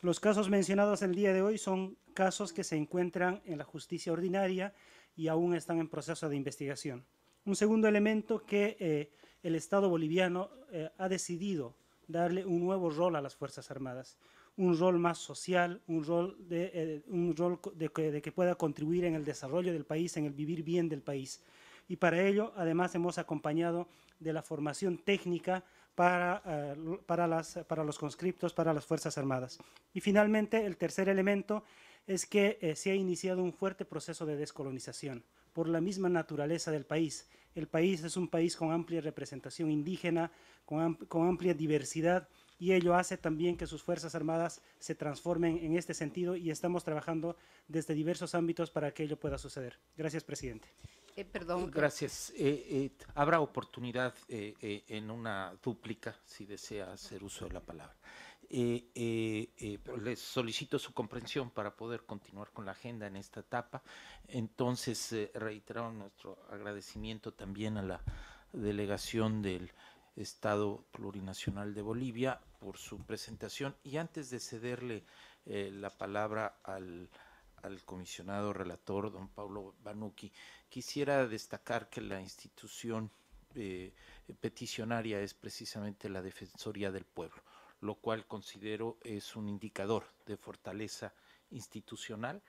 Los casos mencionados el día de hoy son casos que se encuentran en la justicia ordinaria y aún están en proceso de investigación. Un segundo elemento que eh, el Estado boliviano eh, ha decidido darle un nuevo rol a las Fuerzas Armadas, un rol más social, un rol, de, eh, un rol de que pueda contribuir en el desarrollo del país, en el vivir bien del país. Y para ello, además, hemos acompañado de la formación técnica para, eh, para, las, para los conscriptos, para las Fuerzas Armadas. Y finalmente, el tercer elemento es que eh, se ha iniciado un fuerte proceso de descolonización por la misma naturaleza del país. El país es un país con amplia representación indígena, con, con amplia diversidad, y ello hace también que sus Fuerzas Armadas se transformen en este sentido y estamos trabajando desde diversos ámbitos para que ello pueda suceder. Gracias, presidente. Eh, Gracias. Eh, eh, habrá oportunidad en una dúplica, si desea hacer uso de la palabra. les solicito su comprensión para poder continuar con la agenda en esta etapa. Entonces, reiteramos nuestro agradecimiento también a la delegación del Estado Plurinacional de Bolivia por su presentación. Y antes de cederle la palabra al al comisionado relator, don Pablo Banuki, Quisiera destacar que la institución eh, peticionaria es precisamente la Defensoría del Pueblo, lo cual considero es un indicador de fortaleza institucional,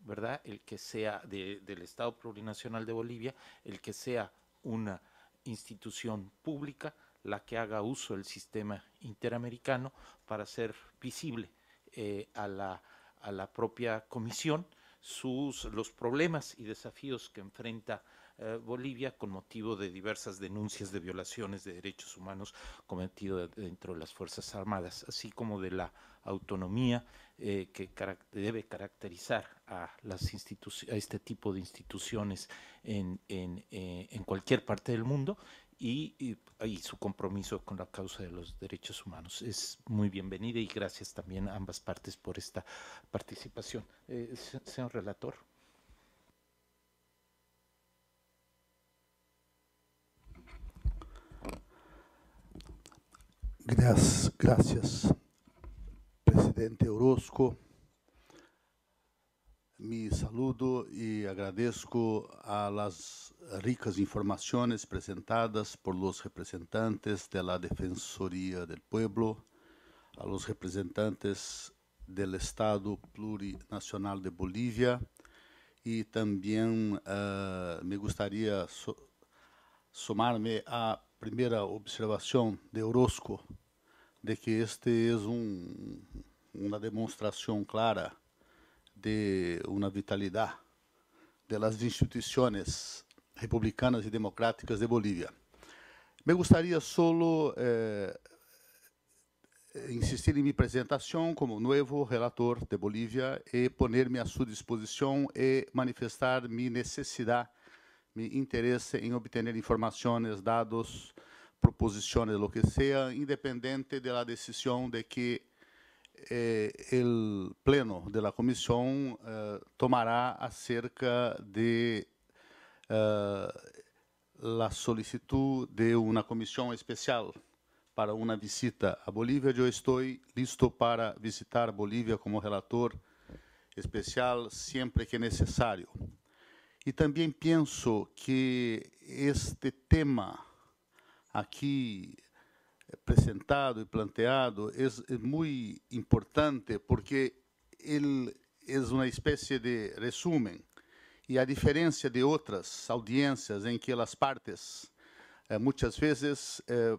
¿verdad? El que sea del Estado Plurinacional de Bolivia, el que sea una institución pública la que haga uso del sistema interamericano para ser visible eh, a la a la propia comisión sus, los problemas y desafíos que enfrenta eh, Bolivia con motivo de diversas denuncias de violaciones de derechos humanos cometidas dentro de las Fuerzas Armadas, así como de la autonomía eh, que debe caracterizar a, las a este tipo de instituciones en, en eh, cualquier parte del mundo y, su compromiso con la causa de los derechos humanos. Es muy bienvenida y gracias también a ambas partes por esta participación. Eh, señor relator. Gracias, gracias, presidente Orozco. Me saludo e agradeço a las ricas informações apresentadas por los representantes de la Defensoría del Pueblo, a los representantes del Estado Plurinacional de Bolívia e também uh, me gostaria so somar-me à primeira observação de Orozco de que este é um, uma demonstração clara de uma vitalidade das instituições republicanas e democráticas de Bolívia. Me gostaria solo eh, insistir em minha apresentação como novo relator de Bolívia e pôr me à sua disposição e manifestar minha necessidade, meu interesse em obter informações, dados, proposições, lo que seja, independente da decisão de que o eh, pleno de la eh, tomará acerca de eh, la solicitude de uma comissão especial para uma visita a Bolívia. Eu estou listo para visitar Bolívia como relator especial sempre que necessário. E também penso que este tema aqui presentado e planteado é muito importante porque ele é uma espécie de resumo e a diferença de outras audiências em que as partes eh, muitas vezes eh,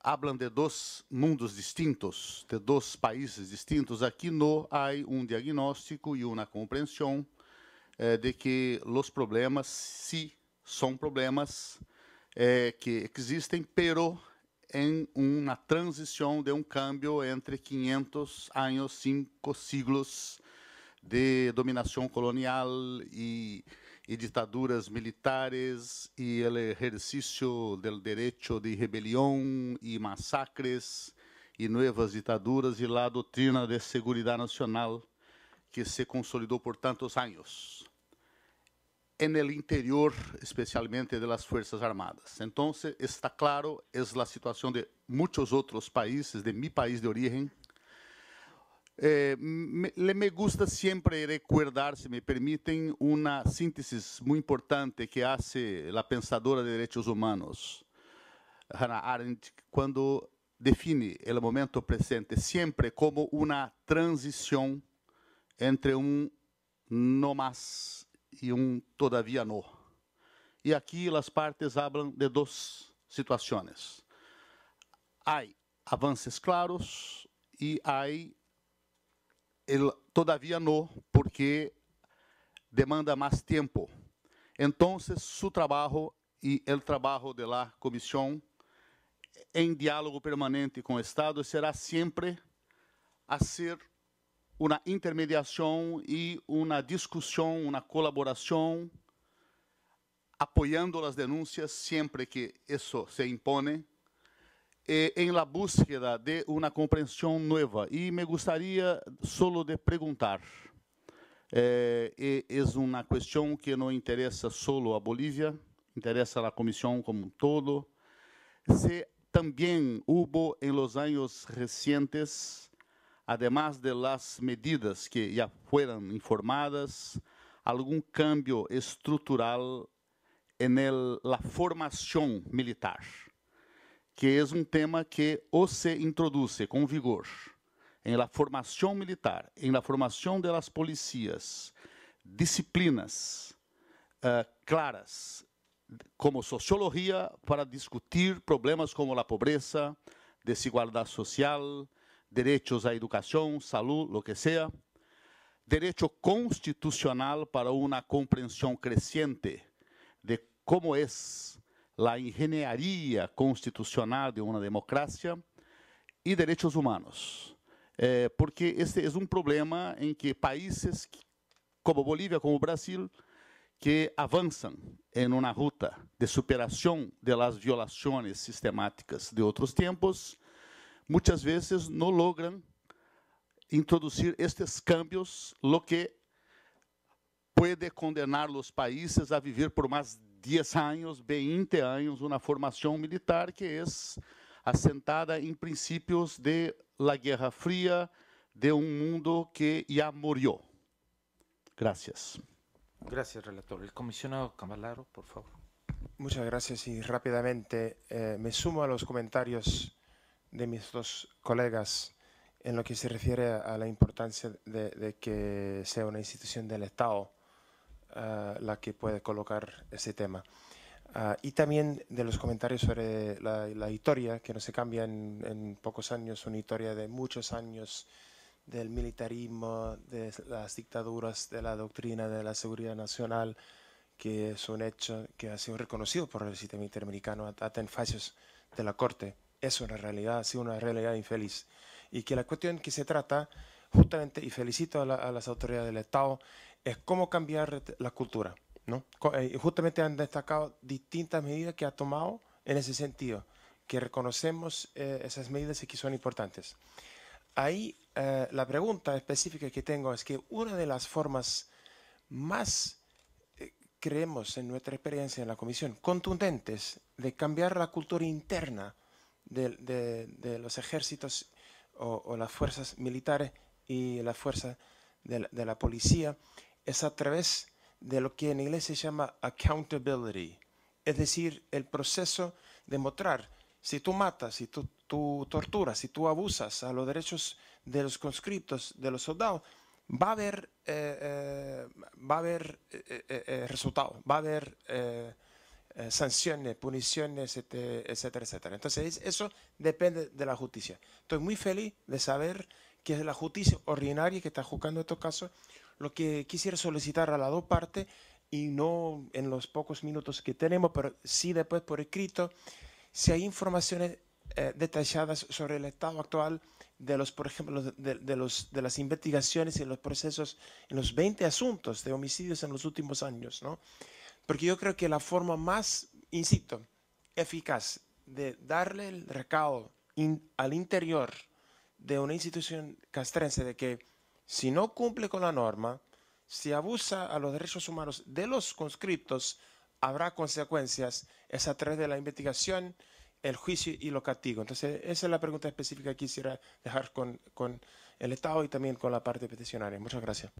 hablam de dois mundos distintos, de dois países distintos, aqui não há um diagnóstico e uma compreensão eh, de que os problemas, se são problemas eh, que existem, mas em uma transição de um cambio entre 500 anos cinco siglos de dominação colonial e ditaduras militares e o exercício do direito de rebelião e massacres e novas ditaduras e lá a doutrina de segurança nacional que se consolidou por tantos anos. en el interior especialmente de las Fuerzas Armadas. Entonces, está claro, es la situación de muchos otros países, de mi país de origen. Eh, me, me, gusta siempre recordar, si me permiten, una síntesis muy importante que hace la pensadora de derechos humanos, Hannah Arendt, cuando define el momento presente siempre como una transición entre un no más e um todavia no. E aqui as partes falam de duas situações. Há avanços claros e há todavia no, porque demanda mais tempo. Então, seu trabalho e o trabalho da comissão em diálogo permanente com o Estado será sempre a ser uma intermediação e uma discussão, uma colaboração, apoiando as denúncias sempre que isso se impõe, em eh, la búsqueda de uma compreensão nova. E me gostaria solo de perguntar, é, eh, é uma questão que não interessa solo a Bolívia, interessa a comissão como um todo, se também houve em los anos recentes además de las medidas que ya fueron informadas, algún cambio estructural en el, la formación militar, que es un tema que o se introduce con vigor en la formación militar, en la formación de las policías, disciplinas uh, claras, como sociología para discutir problemas como la pobreza, desigualdad social, derechos à educação, saúde, lo que sea, derecho constitucional para uma compreensão crescente de como é a engenharia constitucional de uma democracia e direitos humanos. Eh, porque este é um problema em que países como Bolívia, como Brasil, que avançam em uma ruta de superação das violações sistemáticas de outros tempos, muitas vezes não logram introduzir estes cambios, lo que pode condenar os países a viver por mais 10 anos, 20 anos, uma formação militar que é assentada em princípios de la Guerra Fria, de um mundo que já morreu. Gracias. Gracias, relator. El comisionado Camalaro, por favor. Muchas gracias y rápidamente eh, me sumo a los comentarios de mis dos colegas en lo que se refiere a la importancia de, que sea una institución del Estado eh, la que puede colocar ese tema. Ah, y también de los comentarios sobre la, historia, que no se cambia en, pocos años, una historia de muchos años del militarismo, de las dictaduras, de la doctrina de la seguridad nacional, que es un hecho que ha sido reconocido por el sistema interamericano a, a en de la Corte es una realidad, ha sido una realidad infeliz. Y que la cuestión que se trata, justamente, y felicito a, las autoridades del Estado, es cómo cambiar la cultura. Eh, justamente han destacado distintas medidas que ha tomado en ese sentido, que reconocemos eh, esas medidas y que son importantes. Ahí eh, la pregunta específica que tengo es que una de las formas más creemos en nuestra experiencia en la Comisión, contundentes de cambiar la cultura interna de, los ejércitos o, las fuerzas militares y la fuerza de, la, policía es a través de lo que en inglés se llama accountability, es decir, el proceso de mostrar si tú matas, si tú, tú torturas, si tú abusas a los derechos de los conscriptos, de los soldados, va a haber, eh, eh, va a haber eh, resultado, va a haber eh, sanciones, puniciones, este, etcétera, etcétera. Entonces eso depende de la justicia. Estoy muy feliz de saber que es la justicia ordinaria que está juzgando estos casos, lo que quisiera solicitar a las dos partes y no en los pocos minutos que tenemos, pero sí después por escrito, si hay informaciones eh, detalladas sobre el estado actual de los, por ejemplo, de, los, de las investigaciones y los procesos en los 20 asuntos de homicidios en los últimos años, ¿no? Porque yo creo que la forma más, insisto, eficaz de darle el recado al interior de una institución castrense de que si no cumple con la norma, si abusa a los derechos humanos de los conscriptos, habrá consecuencias, es a través de la investigación, el juicio y los castigos. Entonces, esa es la pregunta específica que quisiera dejar con, con el Estado y también con la parte peticionaria. Muchas gracias.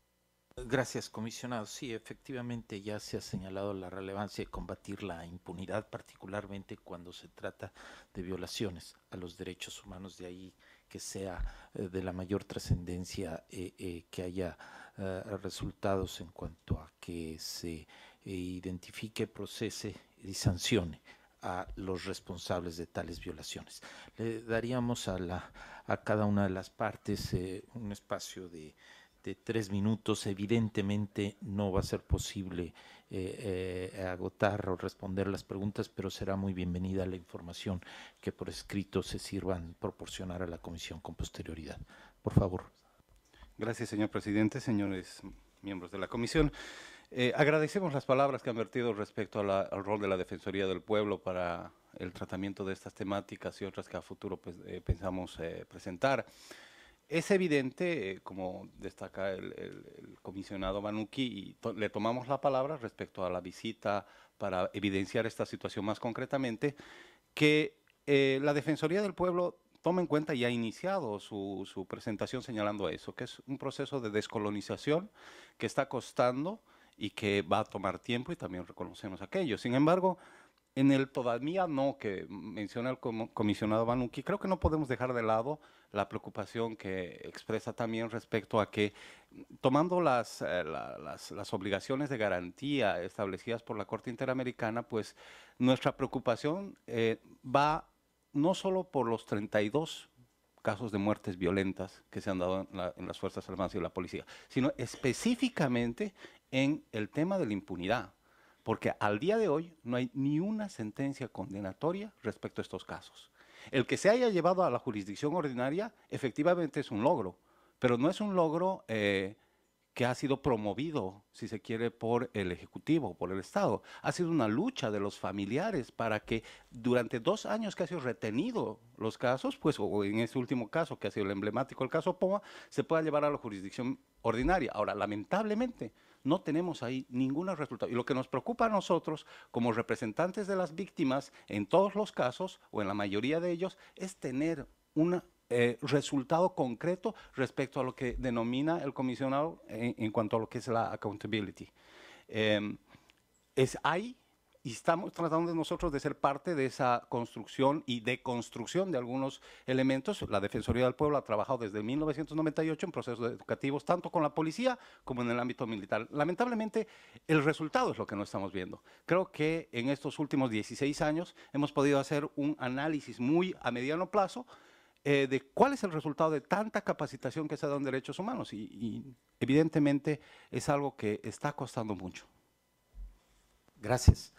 Gracias, comisionado. Sí, efectivamente ya se ha señalado la relevancia de combatir la impunidad, particularmente cuando se trata de violaciones a los derechos humanos, de ahí que sea eh, de la mayor trascendencia eh, eh, que haya resultados en cuanto a que se identifique, procese y sancione a los responsables de tales violaciones. Le daríamos a, la, a cada una de las partes un espacio de de tres minutos, evidentemente no va a ser posible eh, eh, agotar o responder las preguntas, pero será muy bienvenida la información que por escrito se sirvan proporcionar a la comisión con posterioridad. Por favor. Gracias, señor presidente, señores miembros de la comisión. Eh, agradecemos las palabras que han vertido respecto al rol de la Defensoría del Pueblo para el tratamiento de estas temáticas y otras que a futuro pues, pensamos presentar. Es evidente, eh, como destaca el, comisionado Banuki, y le tomamos la palabra respecto a la visita para evidenciar esta situación más concretamente, que eh, la Defensoría del Pueblo toma en cuenta y ha iniciado su, presentación señalando eso, que es un proceso de descolonización que está costando y que va a tomar tiempo y también reconocemos aquello. Sin embargo, en el todavía no que menciona el comisionado banuki creo que no podemos dejar de lado la preocupación que expresa también respecto a que tomando eh, las, obligaciones de garantía establecidas por la Corte Interamericana, pues nuestra preocupación eh, va no solo por los 32 casos de muertes violentas que se han dado en, en las Fuerzas Armadas y la Policía, sino específicamente en el tema de la impunidad porque al día de hoy no hay ni una sentencia condenatoria respecto a estos casos. El que se haya llevado a la jurisdicción ordinaria efectivamente es un logro, pero no es un logro eh, que ha sido promovido, si se quiere, por el Ejecutivo, o por el Estado. Ha sido una lucha de los familiares para que durante dos años que ha sido retenido los casos, pues o en este último caso, que ha sido el emblemático, el caso POA, se pueda llevar a la jurisdicción ordinaria. Ahora, lamentablemente, no tenemos ahí ningún resultado. Y lo que nos preocupa a nosotros como representantes de las víctimas en todos los casos, o en la mayoría de ellos, es tener un eh, resultado concreto respecto a lo que denomina el comisionado en, cuanto a lo que es la accountability. Em, es ahí y estamos tratando nosotros de ser parte de esa construcción y deconstrucción de algunos elementos. La Defensoría del Pueblo ha trabajado desde 1998 en procesos educativos, tanto con la policía como en el ámbito militar. Lamentablemente, el resultado es lo que no estamos viendo. Creo que en estos últimos 16 años hemos podido hacer un análisis muy a mediano plazo eh, de cuál es el resultado de tanta capacitación que se da en derechos humanos y evidentemente es algo que está costando mucho. Gracias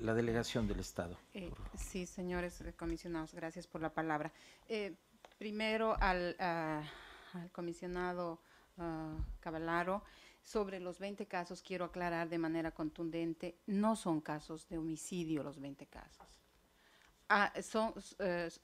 la delegación del Estado. Eh, sí, señores eh, comisionados, gracias por la palabra. Eh, primero al, comisionado ah, Caballaro, sobre los 20 casos quiero aclarar de manera contundente, no son casos de homicidio los 20 casos. Ah,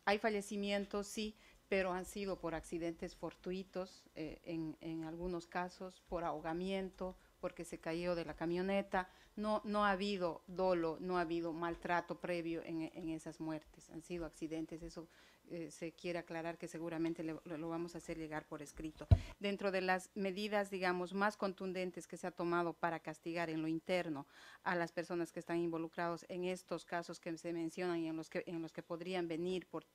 hay fallecimientos, sí, pero han sido por accidentes fortuitos, en algunos casos por ahogamiento, porque se cayó de la camioneta, no, no ha habido dolo, no ha habido maltrato previo en, esas muertes, han sido accidentes, eso eh, se quiere aclarar que seguramente lo vamos a hacer llegar por escrito. Dentro de las medidas, digamos, más contundentes que se ha tomado para castigar en lo interno a las personas que están involucradas en estos casos que se mencionan y en los que, en los que podrían venir por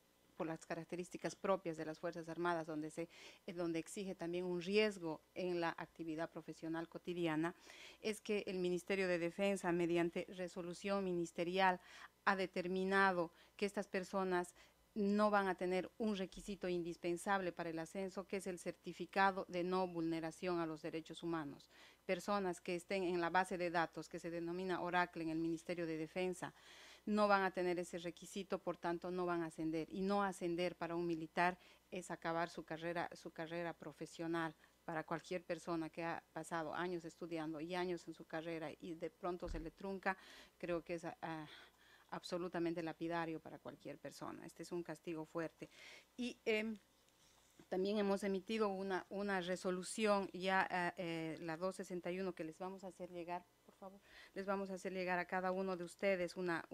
las características propias de las Fuerzas Armadas, donde, se, eh, donde exige también un riesgo en la actividad profesional cotidiana, es que el Ministerio de Defensa, mediante resolución ministerial, ha determinado que estas personas no van a tener un requisito indispensable para el ascenso, que es el certificado de no vulneración a los derechos humanos. Personas que estén en la base de datos que se denomina Oracle en el Ministerio de Defensa, no van a tener ese requisito, por tanto no van a ascender. Y no ascender para un militar es acabar su carrera, su carrera profesional para cualquier persona que ha pasado años estudiando y años en su carrera y de pronto se le trunca, creo que es ah, absolutamente lapidario para cualquier persona. Este es un castigo fuerte. Y em, también hemos emitido una, una resolución, ya eh, eh, la 261, que les vamos a hacer llegar les vamos a hacer llegar a cada uno de ustedes una,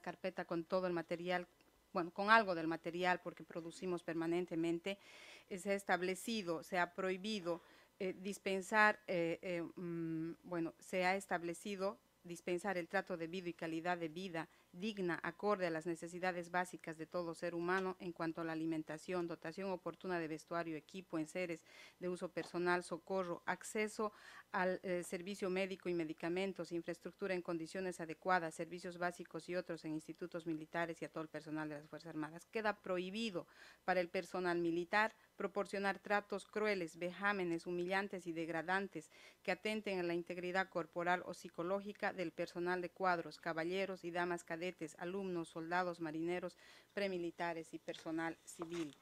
carpeta con todo el material bueno, con algo del material, porque producimos permanentemente, eh, se ha establecido, se ha prohibido eh, dispensar, eh, mm, bueno, se ha establecido dispensar el trato de vida y calidad de vida digna, acorde a las necesidades básicas de todo ser humano en cuanto a la alimentación, dotación oportuna de vestuario, equipo, en seres de uso personal, socorro, acceso al eh, servicio médico y medicamentos, infraestructura en condiciones adecuadas, servicios básicos y otros en institutos militares y a todo el personal de las Fuerzas Armadas. Queda prohibido para el personal militar proporcionar tratos crueles, vejámenes, humillantes y degradantes que atenten a la integridad corporal o psicológica del personal de cuadros, caballeros y damas cadenas alumnos, soldados, marineros, premilitares y personal civil.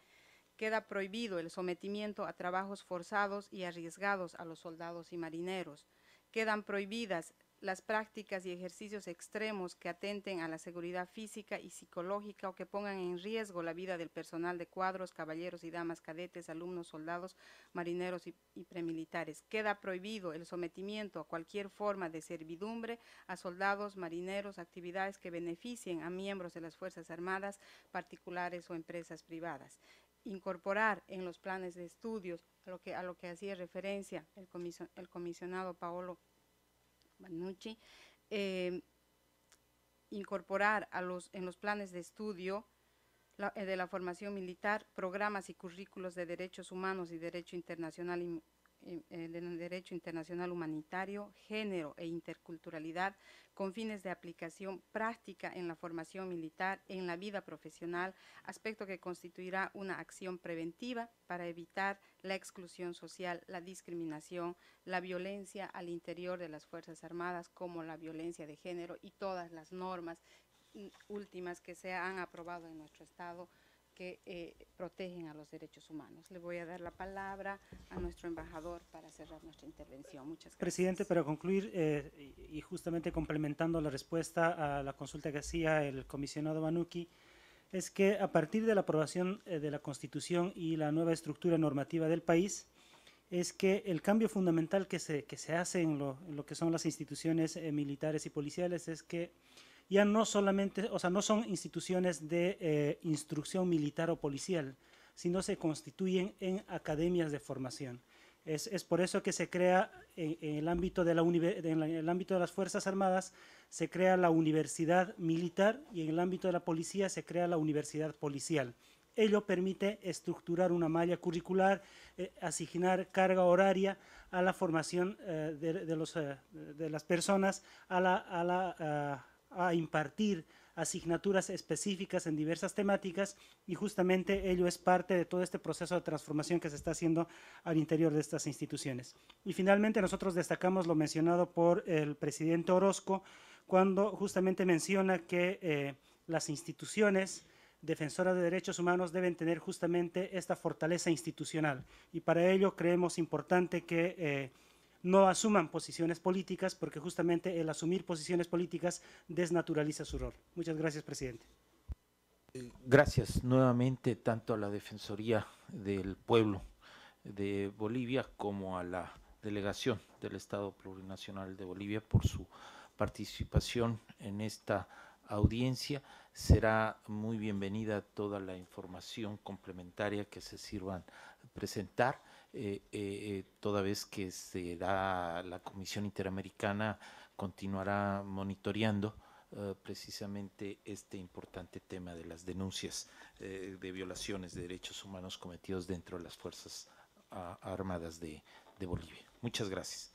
Queda prohibido el sometimiento a trabajos forzados y arriesgados a los soldados y marineros. Quedan prohibidas las prácticas y ejercicios extremos que atenten a la seguridad física y psicológica o que pongan en riesgo la vida del personal de cuadros, caballeros y damas, cadetes, alumnos, soldados, marineros y, premilitares. Queda prohibido el sometimiento a cualquier forma de servidumbre a soldados, marineros, actividades que beneficien a miembros de las Fuerzas Armadas, particulares o empresas privadas incorporar en los planes de estudios a lo que, a lo que hacía referencia el comisionado Paolo Manucci eh, incorporar a los, en los planes de estudio eh, de la formación militar programas y currículos de derechos humanos y derecho internacional y eh, en el derecho internacional humanitario, género e interculturalidad con fines de aplicación práctica en la formación militar, en la vida profesional, aspecto que constituirá una acción preventiva para evitar la exclusión social, la discriminación, la violencia al interior de las Fuerzas Armadas, como la violencia de género y todas las normas mm, últimas que se han aprobado en nuestro Estado que eh, protegen a los derechos humanos. Le voy a dar la palabra a nuestro embajador para cerrar nuestra intervención. Muchas gracias. Presidente, para concluir eh, y justamente complementando la respuesta a la consulta que hacía el comisionado Banuki, es que a partir de la aprobación eh, de la Constitución y la nueva estructura normativa del país, es que el cambio fundamental que se, que se hace en lo que son las instituciones militares y policiales es que ya no solamente, o sea, no son instituciones de eh, instrucción militar o policial, sino se constituyen en academias de formación. Es, por eso que se crea en, el ámbito de la el ámbito de las Fuerzas Armadas, se crea la universidad militar y en el ámbito de la policía se crea la universidad policial. Ello permite estructurar una malla curricular, eh, asignar carga horaria a la formación eh, de, los, de, las personas, a la, a la ah, a impartir asignaturas específicas en diversas temáticas y justamente ello es parte de todo este proceso de transformación que se está haciendo al interior de estas instituciones. Y finalmente nosotros destacamos lo mencionado por el presidente Orozco cuando justamente menciona que eh, las instituciones defensoras de derechos humanos deben tener justamente esta fortaleza institucional y para ello creemos importante que... Eh, no asuman posiciones políticas, porque justamente el asumir posiciones políticas desnaturaliza su rol. Muchas gracias, presidente. Eh, gracias nuevamente tanto a la Defensoría del Pueblo de Bolivia como a la delegación del Estado Plurinacional de Bolivia por su participación en esta audiencia. Será muy bienvenida toda la información complementaria que se sirvan presentar. Eh, eh, toda vez que se da la Comisión Interamericana continuará monitoreando eh, precisamente este importante tema de las denuncias de violaciones de derechos humanos cometidos dentro de las Fuerzas ah, Armadas de Bolivia. Muchas gracias.